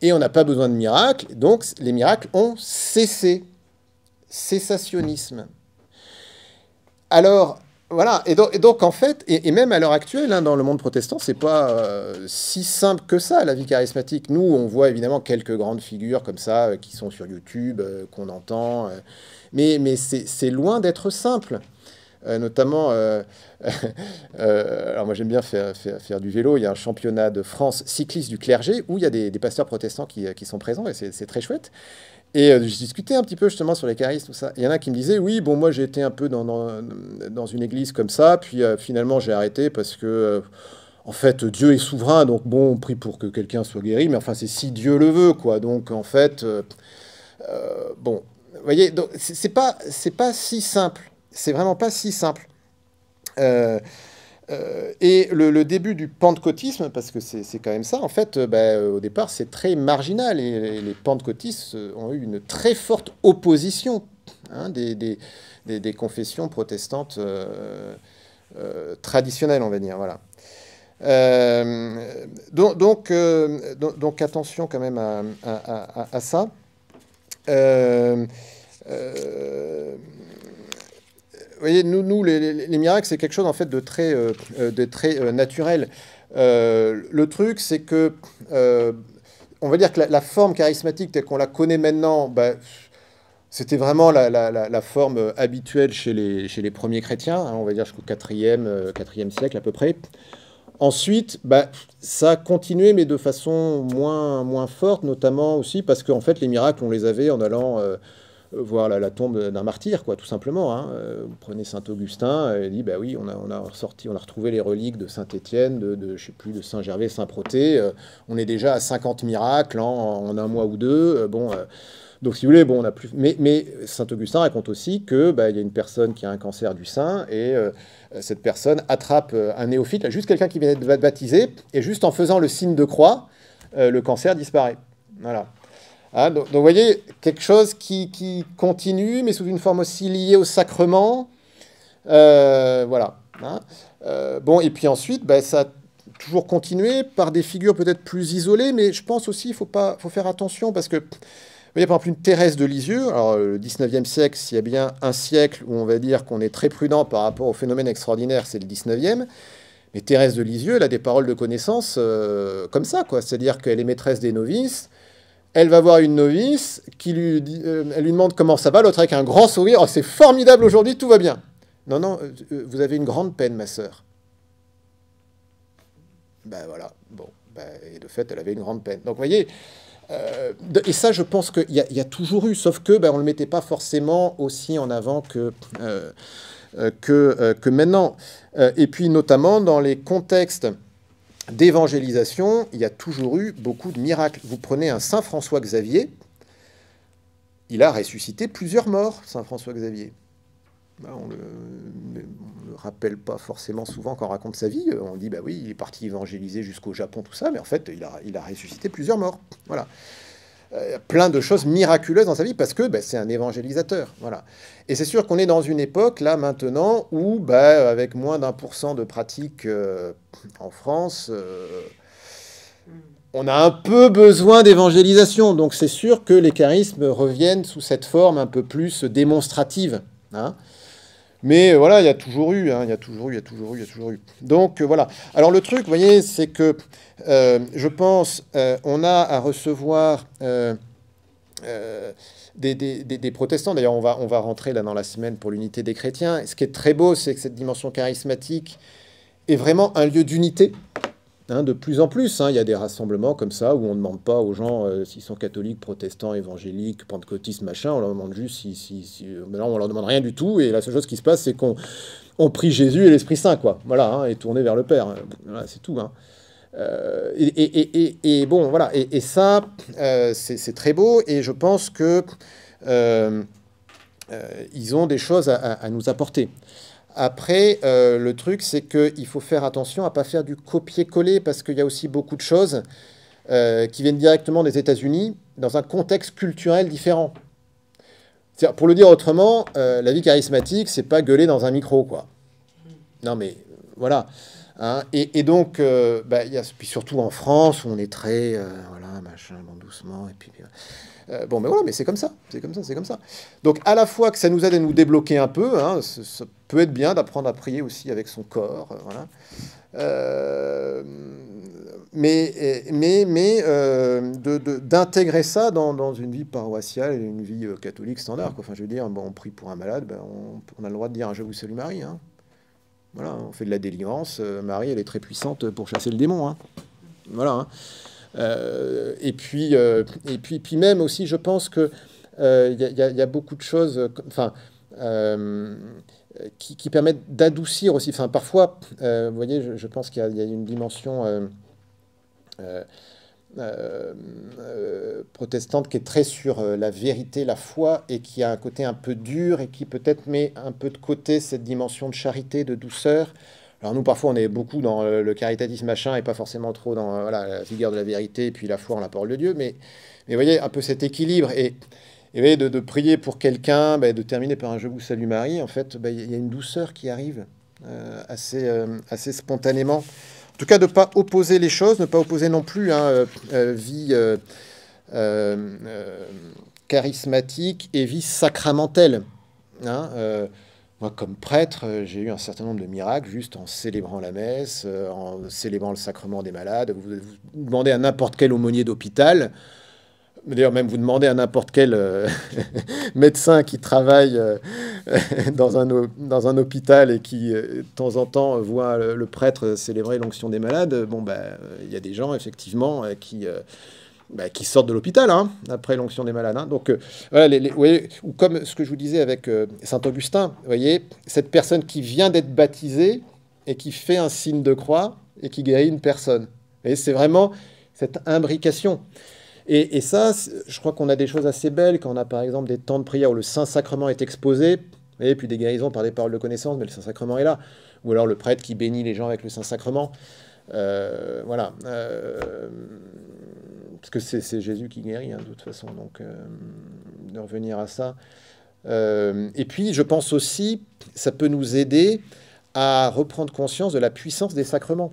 et on n'a pas besoin de miracles, donc les miracles ont cessé. Cessationnisme. Alors, voilà, et donc, en fait, et, même à l'heure actuelle, hein, dans le monde protestant, c'est pas euh, si simple que ça, la vie charismatique. Nous, on voit évidemment quelques grandes figures comme ça euh, qui sont sur YouTube, euh, qu'on entend, mais c'est loin d'être simple. Euh, notamment, euh, (laughs) euh, alors moi j'aime bien faire, faire, du vélo, il y a un championnat de France cycliste du clergé où il y a des, pasteurs protestants qui, qui sont présents et c'est très chouette. Et je discutais un petit peu justement sur les charismes, tout ça. Il y en a qui me disaient, oui, bon, moi j'ai été un peu dans, dans, une église comme ça, puis finalement j'ai arrêté parce que, en fait, Dieu est souverain, donc bon, on prie pour que quelqu'un soit guéri, mais enfin, c'est si Dieu le veut, quoi. Donc, en fait, bon, vous voyez, c'est pas, pas si simple c'est vraiment pas si simple. Euh, euh, et le, début du pentecôtisme, parce que c'est quand même ça, en fait, euh, bah, au départ, c'est très marginal. Et, les pentecôtistes ont eu une très forte opposition hein, des, confessions protestantes traditionnelles, on va dire. Voilà. donc, donc, attention quand même à, à ça. Euh, voyez, nous, nous les, miracles, c'est quelque chose en fait de très, euh, euh, de très euh, naturel. le truc, c'est que on va dire que la, forme charismatique telle qu'on la connaît maintenant, bah, c'était vraiment la, forme habituelle chez les, chez les premiers chrétiens, hein, on va dire jusqu'au 4e, siècle à peu près. Ensuite, bah, ça a continué, mais de façon moins, moins forte, notamment aussi parce qu'en en fait, les miracles, on les avait en allant voir la, tombe d'un martyr, quoi, tout simplement. Hein. Euh, vous prenez saint Augustin, il dit bah oui, on a, on a retrouvé les reliques de saint Étienne, de, de je sais plus, de saint Gervais, saint Proté. Euh, on est déjà à 50 miracles en, un mois ou deux. Euh, bon. donc, si vous voulez, bon, on a plus. Mais, saint Augustin raconte aussi que bah, il y a une personne qui a un cancer du sein et cette personne attrape un néophyte, juste quelqu'un qui vient d'être baptisé, et juste en faisant le signe de croix, le cancer disparaît. Voilà. Ah, donc, vous voyez, quelque chose qui, continue, mais sous une forme aussi liée au sacrement. Euh, voilà. Hein. Euh, bon, et puis ensuite, ben, ça a toujours continué par des figures peut-être plus isolées, mais je pense aussi qu'il faut, faut faire attention parce que, vous voyez, par exemple, une Thérèse de Lisieux, alors le 19e siècle, s'il y a bien un siècle où on va dire qu'on est très prudent par rapport au phénomène extraordinaire, c'est le 19e. Mais Thérèse de Lisieux, elle a des paroles de connaissance euh, comme ça, quoi. C'est-à-dire qu'elle est maîtresse des novices, elle va voir une novice qui lui, euh, elle lui demande comment ça va, l'autre avec un grand sourire, oh, c'est formidable aujourd'hui, tout va bien. Non, non, euh, euh, vous avez une grande peine, ma sœur. Ben voilà, bon, ben, et de fait, elle avait une grande peine. Donc vous voyez, et ça, je pense qu'il y, y, a toujours eu, sauf que ben, on ne le mettait pas forcément aussi en avant que, que, que maintenant. et puis notamment dans les contextes d'évangélisation, il y a toujours eu beaucoup de miracles. Vous prenez un Saint François Xavier, il a ressuscité plusieurs morts, Saint François Xavier. Bah, on ne le, rappelle pas forcément souvent quand on raconte sa vie. On dit, bah oui, il est parti évangéliser jusqu'au Japon, tout ça, mais en fait, il a, il a ressuscité plusieurs morts. Voilà. Euh, plein de choses miraculeuses dans sa vie parce que ben, c'est un évangélisateur. Voilà. Et c'est sûr qu'on est dans une époque, là maintenant, où ben, avec moins d'un pour cent de pratiques euh, en France, euh, mm. on a un peu besoin d'évangélisation. Donc c'est sûr que les charismes reviennent sous cette forme un peu plus démonstrative. Hein. Mais voilà, il y a toujours eu, hein, il y a toujours eu, il y a toujours eu, il y a toujours eu. Donc euh, voilà. Alors le truc, vous voyez, c'est que euh, je pense, euh, on a à recevoir euh, des, protestants. D'ailleurs, on va, on va rentrer là dans la semaine pour l'unité des chrétiens. ce qui est très beau, c'est que cette dimension charismatique est vraiment un lieu d'unité Hein, de plus en plus, hein. il y a des rassemblements comme ça où on ne demande pas aux gens euh, s'ils sont catholiques, protestants, évangéliques, pentecôtistes, machin. On leur demande juste si, si, euh, là, on leur demande rien du tout. Et la seule chose qui se passe, c'est qu'on prie Jésus et l'Esprit Saint, quoi. Voilà, hein, et tourné vers le Père. Voilà, c'est tout. Euh, et, bon, voilà. Et, ça, c'est très beau. Et je pense que ils ont des choses à nous apporter. Après, euh, le truc, c'est qu'il faut faire attention à ne pas faire du copier-coller parce qu'il y a aussi beaucoup de choses euh, qui viennent directement des États-Unis dans un contexte culturel différent. Pour le dire autrement, euh, la vie charismatique, c'est pas gueuler dans un micro, quoi. Non, mais voilà. Hein. et, donc, bah, puis surtout en France, où on est très, voilà, machin, bon, doucement, et puis... bon, mais voilà, mais c'est comme ça, c'est comme ça, c'est comme ça. Donc, à la fois que ça nous aide à nous débloquer un peu, hein, peut être bien d'apprendre à prier aussi avec son corps. Euh, voilà. Euh, mais mais, mais euh, d'intégrer ça dans, une vie paroissiale, et une vie catholique standard. Quoi. Enfin, je veux dire, bon, on prie pour un malade, ben, on, a le droit de dire un Je vous salue Marie. Hein. Voilà, on fait de la délivrance. Marie, elle est très puissante pour chasser le démon. Hein. Voilà. Hein. et puis, et puis, puis même aussi, je pense que il y, a beaucoup de choses. Enfin, euh, qui, permettent d'adoucir aussi. Enfin, parfois, euh, vous voyez, je, pense qu'il y, a une dimension euh, protestante qui est très sur la vérité, la foi, et qui a un côté un peu dur et qui peut-être met un peu de côté cette dimension de charité, de douceur. Alors nous, parfois, on est beaucoup dans le, caritatisme machin et pas forcément trop dans la vigueur de la vérité et puis la foi en la parole de Dieu. Mais, mais vous voyez, un peu cet équilibre. Et, et eh ben, de, prier pour quelqu'un, ben, de terminer par un Je vous salue Marie, en fait, ben, il y a une douceur qui arrive euh, assez, euh, assez spontanément. En tout cas, de ne pas opposer les choses, ne pas opposer non plus hein, euh, vie charismatique et vie sacramentelle. Hein, moi, comme prêtre, j'ai eu un certain nombre de miracles juste en célébrant la messe, en célébrant le sacrement des malades. Vous, vous demandez à n'importe quel aumônier d'hôpital, D'ailleurs, même vous demandez à n'importe quel euh, (laughs) médecin qui travaille euh, (laughs) dans, un, dans un hôpital et qui, euh, de temps en temps, voit le, prêtre célébrer l'onction des malades, bon, bah, il y a des gens, effectivement, qui, bah, qui sortent de l'hôpital hein, après l'onction des malades. Hein. Donc, voilà, voyez, ou comme ce que je vous disais avec saint Augustin, vous voyez, cette personne qui vient d'être baptisée et qui fait un signe de croix et qui guérit une personne. Et c'est vraiment cette imbrication. Et, ça, je crois qu'on a des choses assez belles quand on a par exemple des temps de prière où le Saint-Sacrement est exposé, et puis des guérisons par des paroles de connaissance, mais le Saint-Sacrement est là. Ou alors le prêtre qui bénit les gens avec le Saint-Sacrement. Euh, voilà. Euh, parce que c'est Jésus qui guérit, hein, de toute façon. Donc, euh, de revenir à ça. et puis, je pense aussi, ça peut nous aider à reprendre conscience de la puissance des sacrements.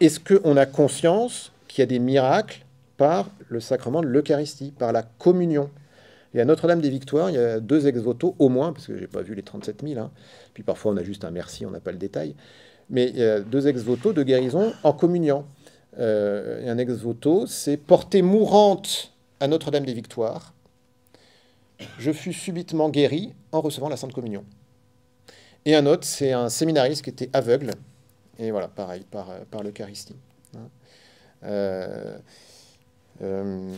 Est-ce qu'on a conscience qu'il y a des miracles par le sacrement de l'Eucharistie, par la communion. Et à Notre-Dame des Victoires, il y a deux ex-voto au moins, parce que je n'ai pas vu les 37 000. Hein. Puis parfois, on a juste un merci, on n'a pas le détail. Mais il y a deux ex-voto de guérison en communion. Euh, et un ex-voto, c'est portée mourante à Notre-Dame des Victoires. Je fus subitement guéri en recevant la Sainte Communion. Et un autre, c'est un séminariste qui était aveugle. Et voilà, pareil, par, euh, par l'Eucharistie. Hein. Euh, euh,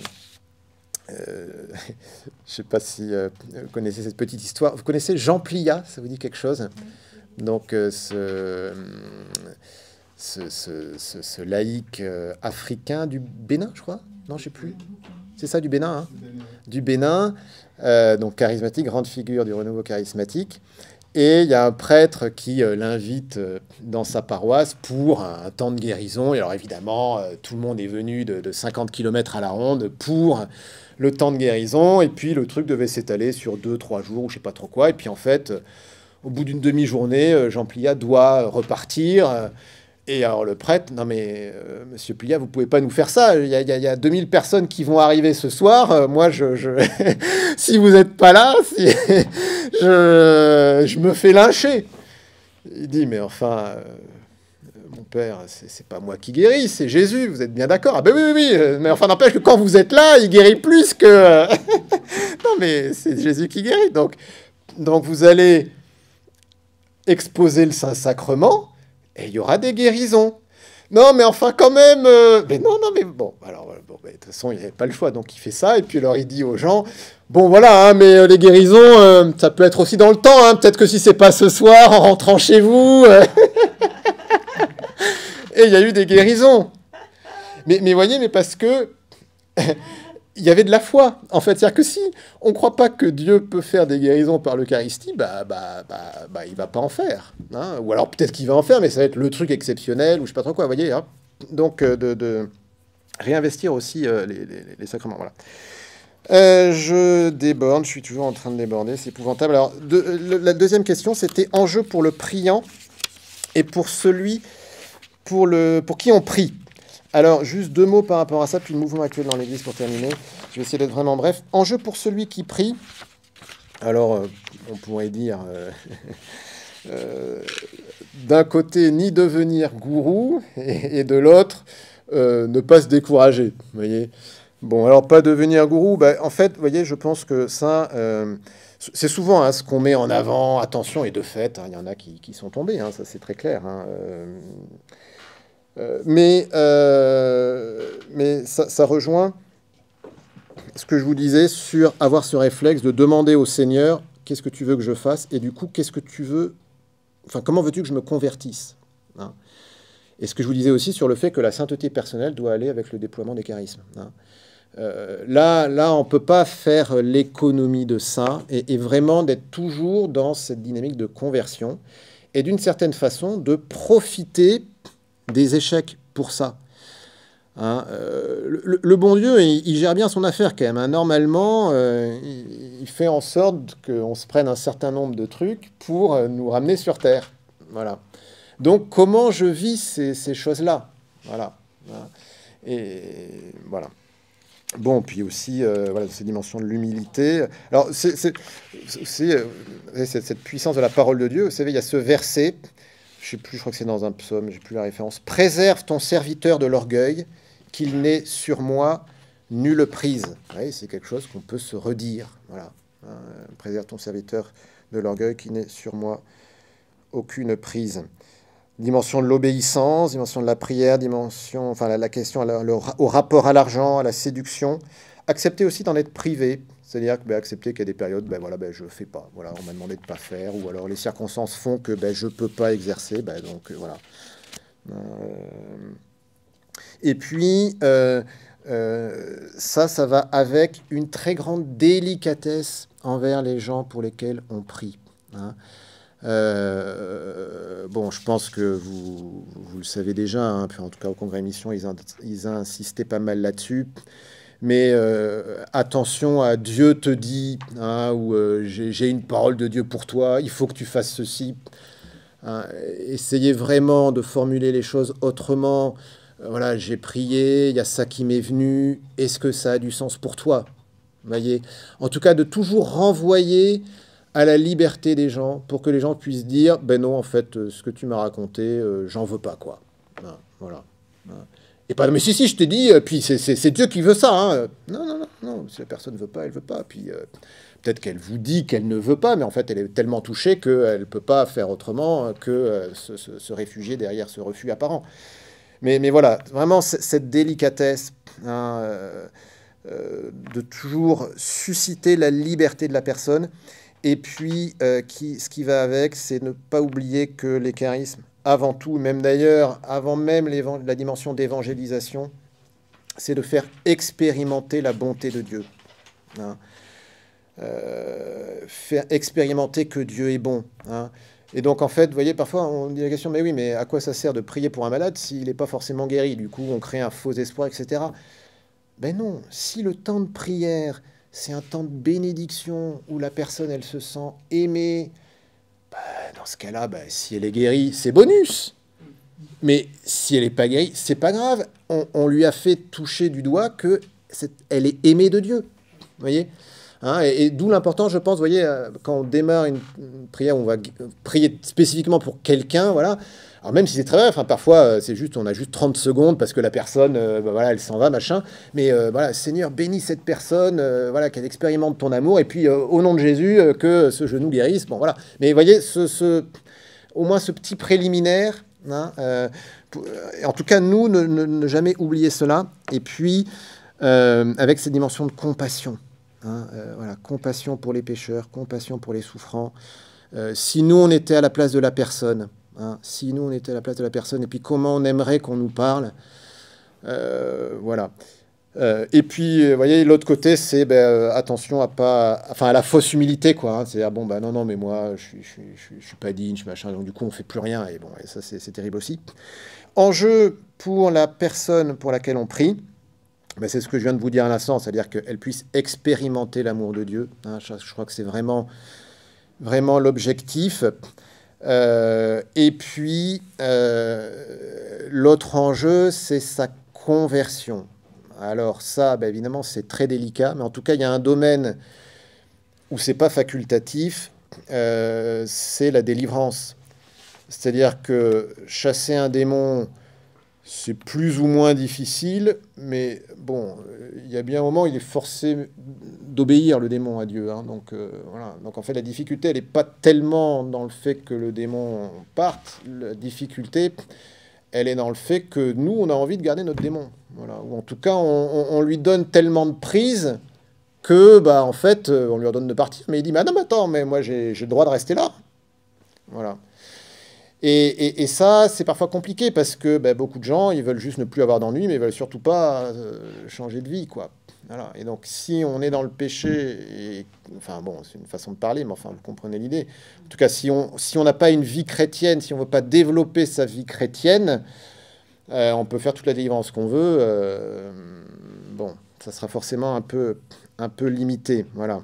euh, (laughs) je ne sais pas si euh, vous connaissez cette petite histoire. Vous connaissez Jean Plia, ça vous dit quelque chose Donc ce, ce, ce, ce, laïc africain du Bénin, je crois Non, je sais plus. C'est ça, du Bénin hein Du Bénin, donc charismatique, grande figure du renouveau charismatique, et il y a un prêtre qui euh, l'invite euh, dans sa paroisse pour un, temps de guérison. Et alors évidemment, euh, tout le monde est venu de, 50 km à la ronde pour le temps de guérison. Et puis le truc devait s'étaler sur 2-3 jours ou je sais pas trop quoi. Et puis en fait, au bout d'une demi-journée, Jean Pliat doit repartir. Et alors le prêtre, non mais euh, monsieur Plia, vous pouvez pas nous faire ça. Il y, a, 2000 personnes qui vont arriver ce soir. Euh, moi, je, (laughs) si vous n'êtes pas là, (laughs) je, je, me fais lyncher. Il dit mais enfin, euh, mon père, c'est pas moi qui guéris, c'est Jésus. Vous êtes bien d'accord Ah ben oui, oui, oui. Mais enfin, n'empêche que quand vous êtes là, il guérit plus que. (laughs) non mais c'est Jésus qui guérit. Donc, donc vous allez exposer le Saint Sacrement et il y aura des guérisons. Non, mais enfin, quand même. Euh, mais non, non, mais bon. Alors, euh, de toute façon, il n'y avait pas le choix, donc il fait ça. Et puis alors, il dit aux gens Bon, voilà, hein, mais euh, les guérisons, ça peut être aussi dans le temps. Hein, peut-être que si c'est pas ce soir, en rentrant chez vous. (laughs) et il y a eu des guérisons. Mais, mais voyez, mais parce que il y avait de la foi, en fait. C'est-à-dire que si on ne croit pas que Dieu peut faire des guérisons par l'Eucharistie, bah, bah, bah, bah il va pas en faire. Hein. Ou alors peut-être qu'il va en faire, mais ça va être le truc exceptionnel, ou je ne sais pas trop quoi, vous voyez. Hein. Donc, euh, de, réinvestir aussi euh, les, sacrements, voilà. Euh, je déborde, je suis toujours en train de déborder, c'est épouvantable. Alors, de, la deuxième question, c'était enjeu pour le priant et pour celui pour, le, pour qui on prie. Alors, juste deux mots par rapport à ça, puis le mouvement actuel dans l'Église pour terminer. Je vais essayer d'être vraiment bref. Enjeu pour celui qui prie. Alors, euh, on pourrait dire, euh, (laughs) euh, d'un côté, ni devenir gourou, et, de l'autre, ne pas se décourager. voyez Bon, alors, pas devenir gourou, bah, en fait, vous voyez, je pense que ça. C'est souvent à hein, ce qu'on met en avant, attention, et de fait, hein, il y en a qui, sont tombés, hein, ça c'est très clair. Euh, mais euh, mais ça, rejoint ce que je vous disais sur avoir ce réflexe de demander au Seigneur qu'est-ce que tu veux que je fasse et du coup qu'est-ce que tu veux, enfin comment veux-tu que je me convertisse hein. Et ce que je vous disais aussi sur le fait que la sainteté personnelle doit aller avec le déploiement des charismes. Hein. Euh, là, là, on ne peut pas faire l'économie de ça et vraiment d'être toujours dans cette dynamique de conversion et d'une certaine façon de profiter des échecs pour ça. Hein, euh, le, bon Dieu, il, gère bien son affaire quand même. Hein. Normalement, euh, il, fait en sorte qu'on se prenne un certain nombre de trucs pour euh, nous ramener sur Terre. Voilà. Donc, comment je vis ces, choses-là voilà. Et voilà. Bon, puis aussi, ces dimensions de l'humilité. Alors, c'est cette puissance de la parole de Dieu. Vous savez, il y a ce verset je sais plus, je crois que c'est dans un psaume, j'ai plus la référence. Préserve ton serviteur de l'orgueil, qu'il n'ait sur moi nulle prise. c'est quelque chose qu'on peut se redire. Voilà. Euh, préserve ton serviteur de l'orgueil, qu'il n'ait sur moi aucune prise. Dimension de l'obéissance, dimension de la prière, dimension, enfin la, question au rapport à l'argent, à la séduction. Accepter aussi d'en être privé, c'est-à-dire ben, que accepter qu'il y a des périodes, ben voilà, ben je fais pas. Voilà, on m'a demandé de ne pas faire, ou alors les circonstances font que ben je peux pas exercer. Ben, donc euh, voilà. Euh, et puis euh, ça, ça va avec une très grande délicatesse envers les gens pour lesquels on prie. Hein. bon, je pense que vous, le savez déjà, hein, en tout cas au Congrès Mission, ils, ont ils pas mal là-dessus mais euh, attention à Dieu te dit, hein, ou euh, j'ai une parole de Dieu pour toi, il faut que tu fasses ceci. Hein, essayez vraiment de formuler les choses autrement. Euh, voilà, j'ai prié, il y a ça qui m'est venu, est-ce que ça a du sens pour toi voyez En tout cas, de toujours renvoyer à la liberté des gens pour que les gens puissent dire, ben non, en fait, ce que tu m'as raconté, j'en veux pas, quoi. Hein, voilà. Et pas, mais si, si, je t'ai dit, euh, puis c'est Dieu qui veut ça. Hein. Non, non, non, si la personne ne veut pas, elle ne veut pas. Puis euh, peut-être qu'elle vous dit qu'elle ne veut pas, mais en fait, elle est tellement touchée qu'elle ne peut pas faire autrement euh, que se, se, réfugier derrière ce refus apparent. Mais, mais voilà, vraiment, cette délicatesse hein, de toujours susciter la liberté de la personne. Et puis, qui, ce qui va avec, c'est ne pas oublier que les charismes avant tout, même d'ailleurs, avant même la dimension d'évangélisation, c'est de faire expérimenter la bonté de Dieu. Hein. Euh, faire expérimenter que Dieu est bon. Hein. Et donc, en fait, vous voyez, parfois, on dit la question, mais oui, mais à quoi ça sert de prier pour un malade s'il n'est pas forcément guéri Du coup, on crée un faux espoir, etc. Ben non, si le temps de prière, c'est un temps de bénédiction où la personne, elle se sent aimée, bah, dans ce cas-là, bah, si elle est guérie, c'est bonus. Mais si elle n'est pas guérie, c'est pas grave. On, lui a fait toucher du doigt que est, elle est aimée de Dieu. Vous voyez hein, Et, d'où l'important, je pense, vous voyez, euh, quand on démarre une, une prière, on va euh, prier spécifiquement pour quelqu'un, voilà. Alors même si c'est très bref, hein, parfois euh, c'est juste, on a juste 30 secondes parce que la personne, euh, bah, voilà, elle s'en va, machin. Mais euh, voilà, Seigneur, bénis cette personne, voilà, qu'elle expérimente ton amour, et puis au nom de Jésus, que ce genou guérisse. Bon, voilà. Mais voyez, ce, au moins ce petit préliminaire, hein, en tout cas, nous, ne, jamais oublier cela. Et puis, avec cette dimension de compassion, hein, voilà, compassion pour les pécheurs, compassion pour les souffrants. si nous, on était à la place de la personne, Hein, si nous, on était à la place de la personne, et puis comment on aimerait qu'on nous parle. Euh, voilà. Euh, et puis, euh, vous voyez, l'autre côté, c'est ben, attention à pas, enfin à la fausse humilité, quoi. Hein, c'est-à-dire bon, ben non, non, mais moi, je suis, je, suis, pas digne, je suis machin. Donc du coup, on fait plus rien. Et bon, ça, c'est terrible aussi. Enjeu pour la personne pour laquelle on prie. Ben, c'est ce que je viens de vous dire à l'instant, c'est-à-dire qu'elle puisse expérimenter l'amour de Dieu. Hein, je, crois que c'est vraiment, vraiment l'objectif. Euh, et puis, euh, l'autre enjeu, c'est sa conversion. Alors ça, ben évidemment, c'est très délicat, mais en tout cas, il y a un domaine où c'est pas facultatif, euh, c'est la délivrance. C'est-à-dire que chasser un démon c'est plus ou moins difficile, mais bon, il y a bien un moment, il est forcé d'obéir le démon à Dieu. Hein. donc euh, voilà. Donc en fait, la difficulté, elle n'est pas tellement dans le fait que le démon parte. La difficulté, elle est dans le fait que nous, on a envie de garder notre démon. Voilà. Ou en tout cas, on, lui donne tellement de prise que, bah, en fait, euh, on lui ordonne de partir. Mais il dit, mais non, attends, mais moi, j'ai le droit de rester là. Voilà. Et, ça, c'est parfois compliqué parce que ben, beaucoup de gens, ils veulent juste ne plus avoir d'ennui, mais ils veulent surtout pas euh, changer de vie, quoi. Voilà. Et donc, si on est dans le péché, et, enfin bon, c'est une façon de parler, mais enfin, vous comprenez l'idée. En tout cas, si on si n'a pas une vie chrétienne, si on ne veut pas développer sa vie chrétienne, euh, on peut faire toute la délivrance qu'on veut. Euh, bon, ça sera forcément un peu, un peu limité. Voilà.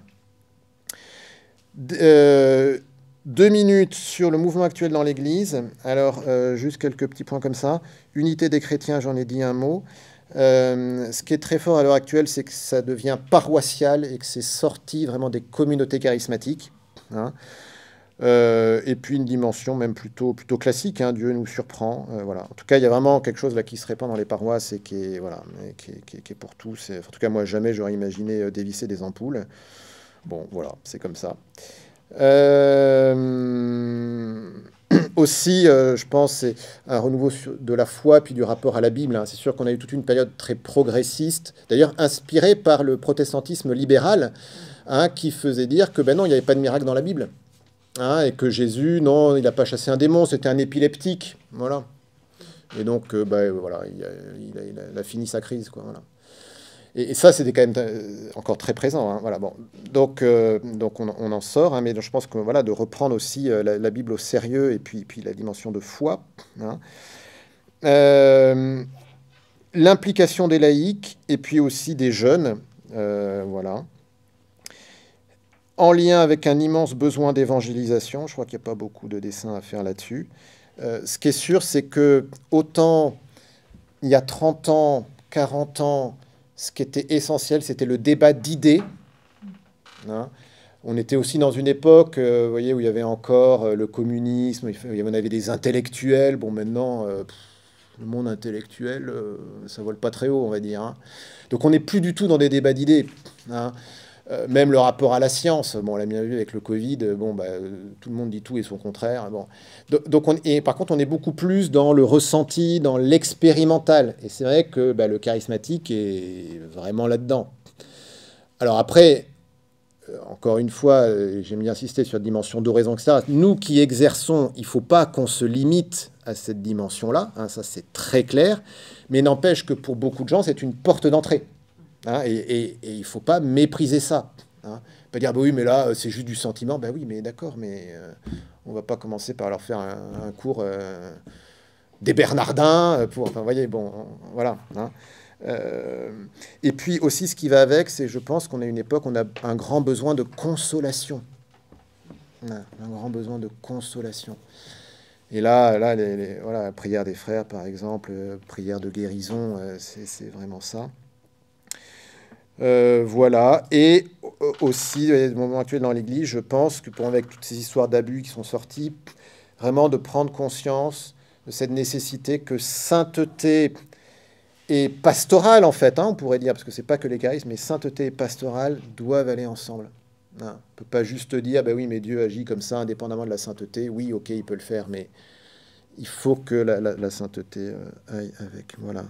euh, deux minutes sur le mouvement actuel dans l'Église. Alors, euh, juste quelques petits points comme ça. Unité des chrétiens, j'en ai dit un mot. Euh, ce qui est très fort à l'heure actuelle, c'est que ça devient paroissial et que c'est sorti vraiment des communautés charismatiques. Hein. Euh, et puis une dimension même plutôt, plutôt classique, hein. Dieu nous surprend. voilà. En tout cas, il y a vraiment quelque chose là qui se répand dans les paroisses et qui voilà, qui qui est pour tous. En tout cas, moi, jamais j'aurais imaginé dévisser des ampoules. Bon, voilà, c'est comme ça. Euh, (clears throat) aussi, euh, je pense, c'est un renouveau de la foi puis du rapport à la Bible. Hein. C'est sûr qu'on a eu toute une période très progressiste, d'ailleurs inspirée par le protestantisme libéral, hein, qui faisait dire que ben non, il n'y avait pas de miracle dans la Bible. Hein, et que Jésus, non, il n'a pas chassé un démon, c'était un épileptique. Voilà. Et donc, euh, ben, voilà, il a, il a, fini sa crise. Quoi, voilà. Et, ça, c'était quand même euh, encore très présent. Hein, voilà, bon. Donc, euh, donc on, en sort, hein, mais je pense que voilà, de reprendre aussi euh, la, Bible au sérieux et puis, puis la dimension de foi. Hein. L'implication des laïcs et puis aussi des jeunes. voilà en lien avec un immense besoin d'évangélisation. Je crois qu'il n'y a pas beaucoup de dessins à faire là-dessus. ce qui est sûr, c'est que autant il y a 30 ans, 40 ans, ce qui était essentiel, c'était le débat d'idées. Hein. on était aussi dans une époque euh, voyez, où il y avait encore euh, le communisme, il y avait, avait des intellectuels. Bon, maintenant, euh, le monde intellectuel, ça vole pas très haut, on va dire. Hein. Donc on n'est plus du tout dans des débats d'idées. Hein. Euh, même le rapport à la science, bon, on l'a bien vu avec le Covid, bon, bah, euh, tout le monde dit tout et son contraire. Bon. Donc, on, par contre, on est beaucoup plus dans le ressenti, dans l'expérimental. Et c'est vrai que bah, le charismatique est vraiment là-dedans. Alors après, euh, encore une fois, j'aime bien insister sur la dimension d'oraison, ça Nous qui exerçons, il ne faut pas qu'on se limite à cette dimension-là, hein, ça c'est très clair, mais n'empêche que pour beaucoup de gens, c'est une porte d'entrée. Hein, et, il ne faut pas mépriser ça. Hein. Pas dire, bah oui, mais là, euh, c'est juste du sentiment. Bah oui, mais d'accord, mais euh, on ne va pas commencer par leur faire un, cours euh, des Bernardins. Pour, enfin, vous voyez, bon, voilà. Hein. et puis aussi, ce qui va avec, c'est, je pense qu'on a une époque, on a un grand besoin de consolation. Un grand besoin de consolation. Et là, là voilà, la prière des frères, par exemple, prière de guérison, c'est vraiment ça. Euh, voilà. Et euh, aussi, au moment actuel dans l'Église, je pense que pour avec toutes ces histoires d'abus qui sont sorties, vraiment de prendre conscience de cette nécessité que sainteté et pastorale, en fait, hein, on pourrait dire, parce que c'est pas que l'écharisme, mais sainteté et pastorale doivent aller ensemble. Hein. on ne peut pas juste dire, ah ben oui, mais Dieu agit comme ça, indépendamment de la sainteté. Oui, ok, il peut le faire, mais il faut que la sainteté euh, aille avec. Voilà.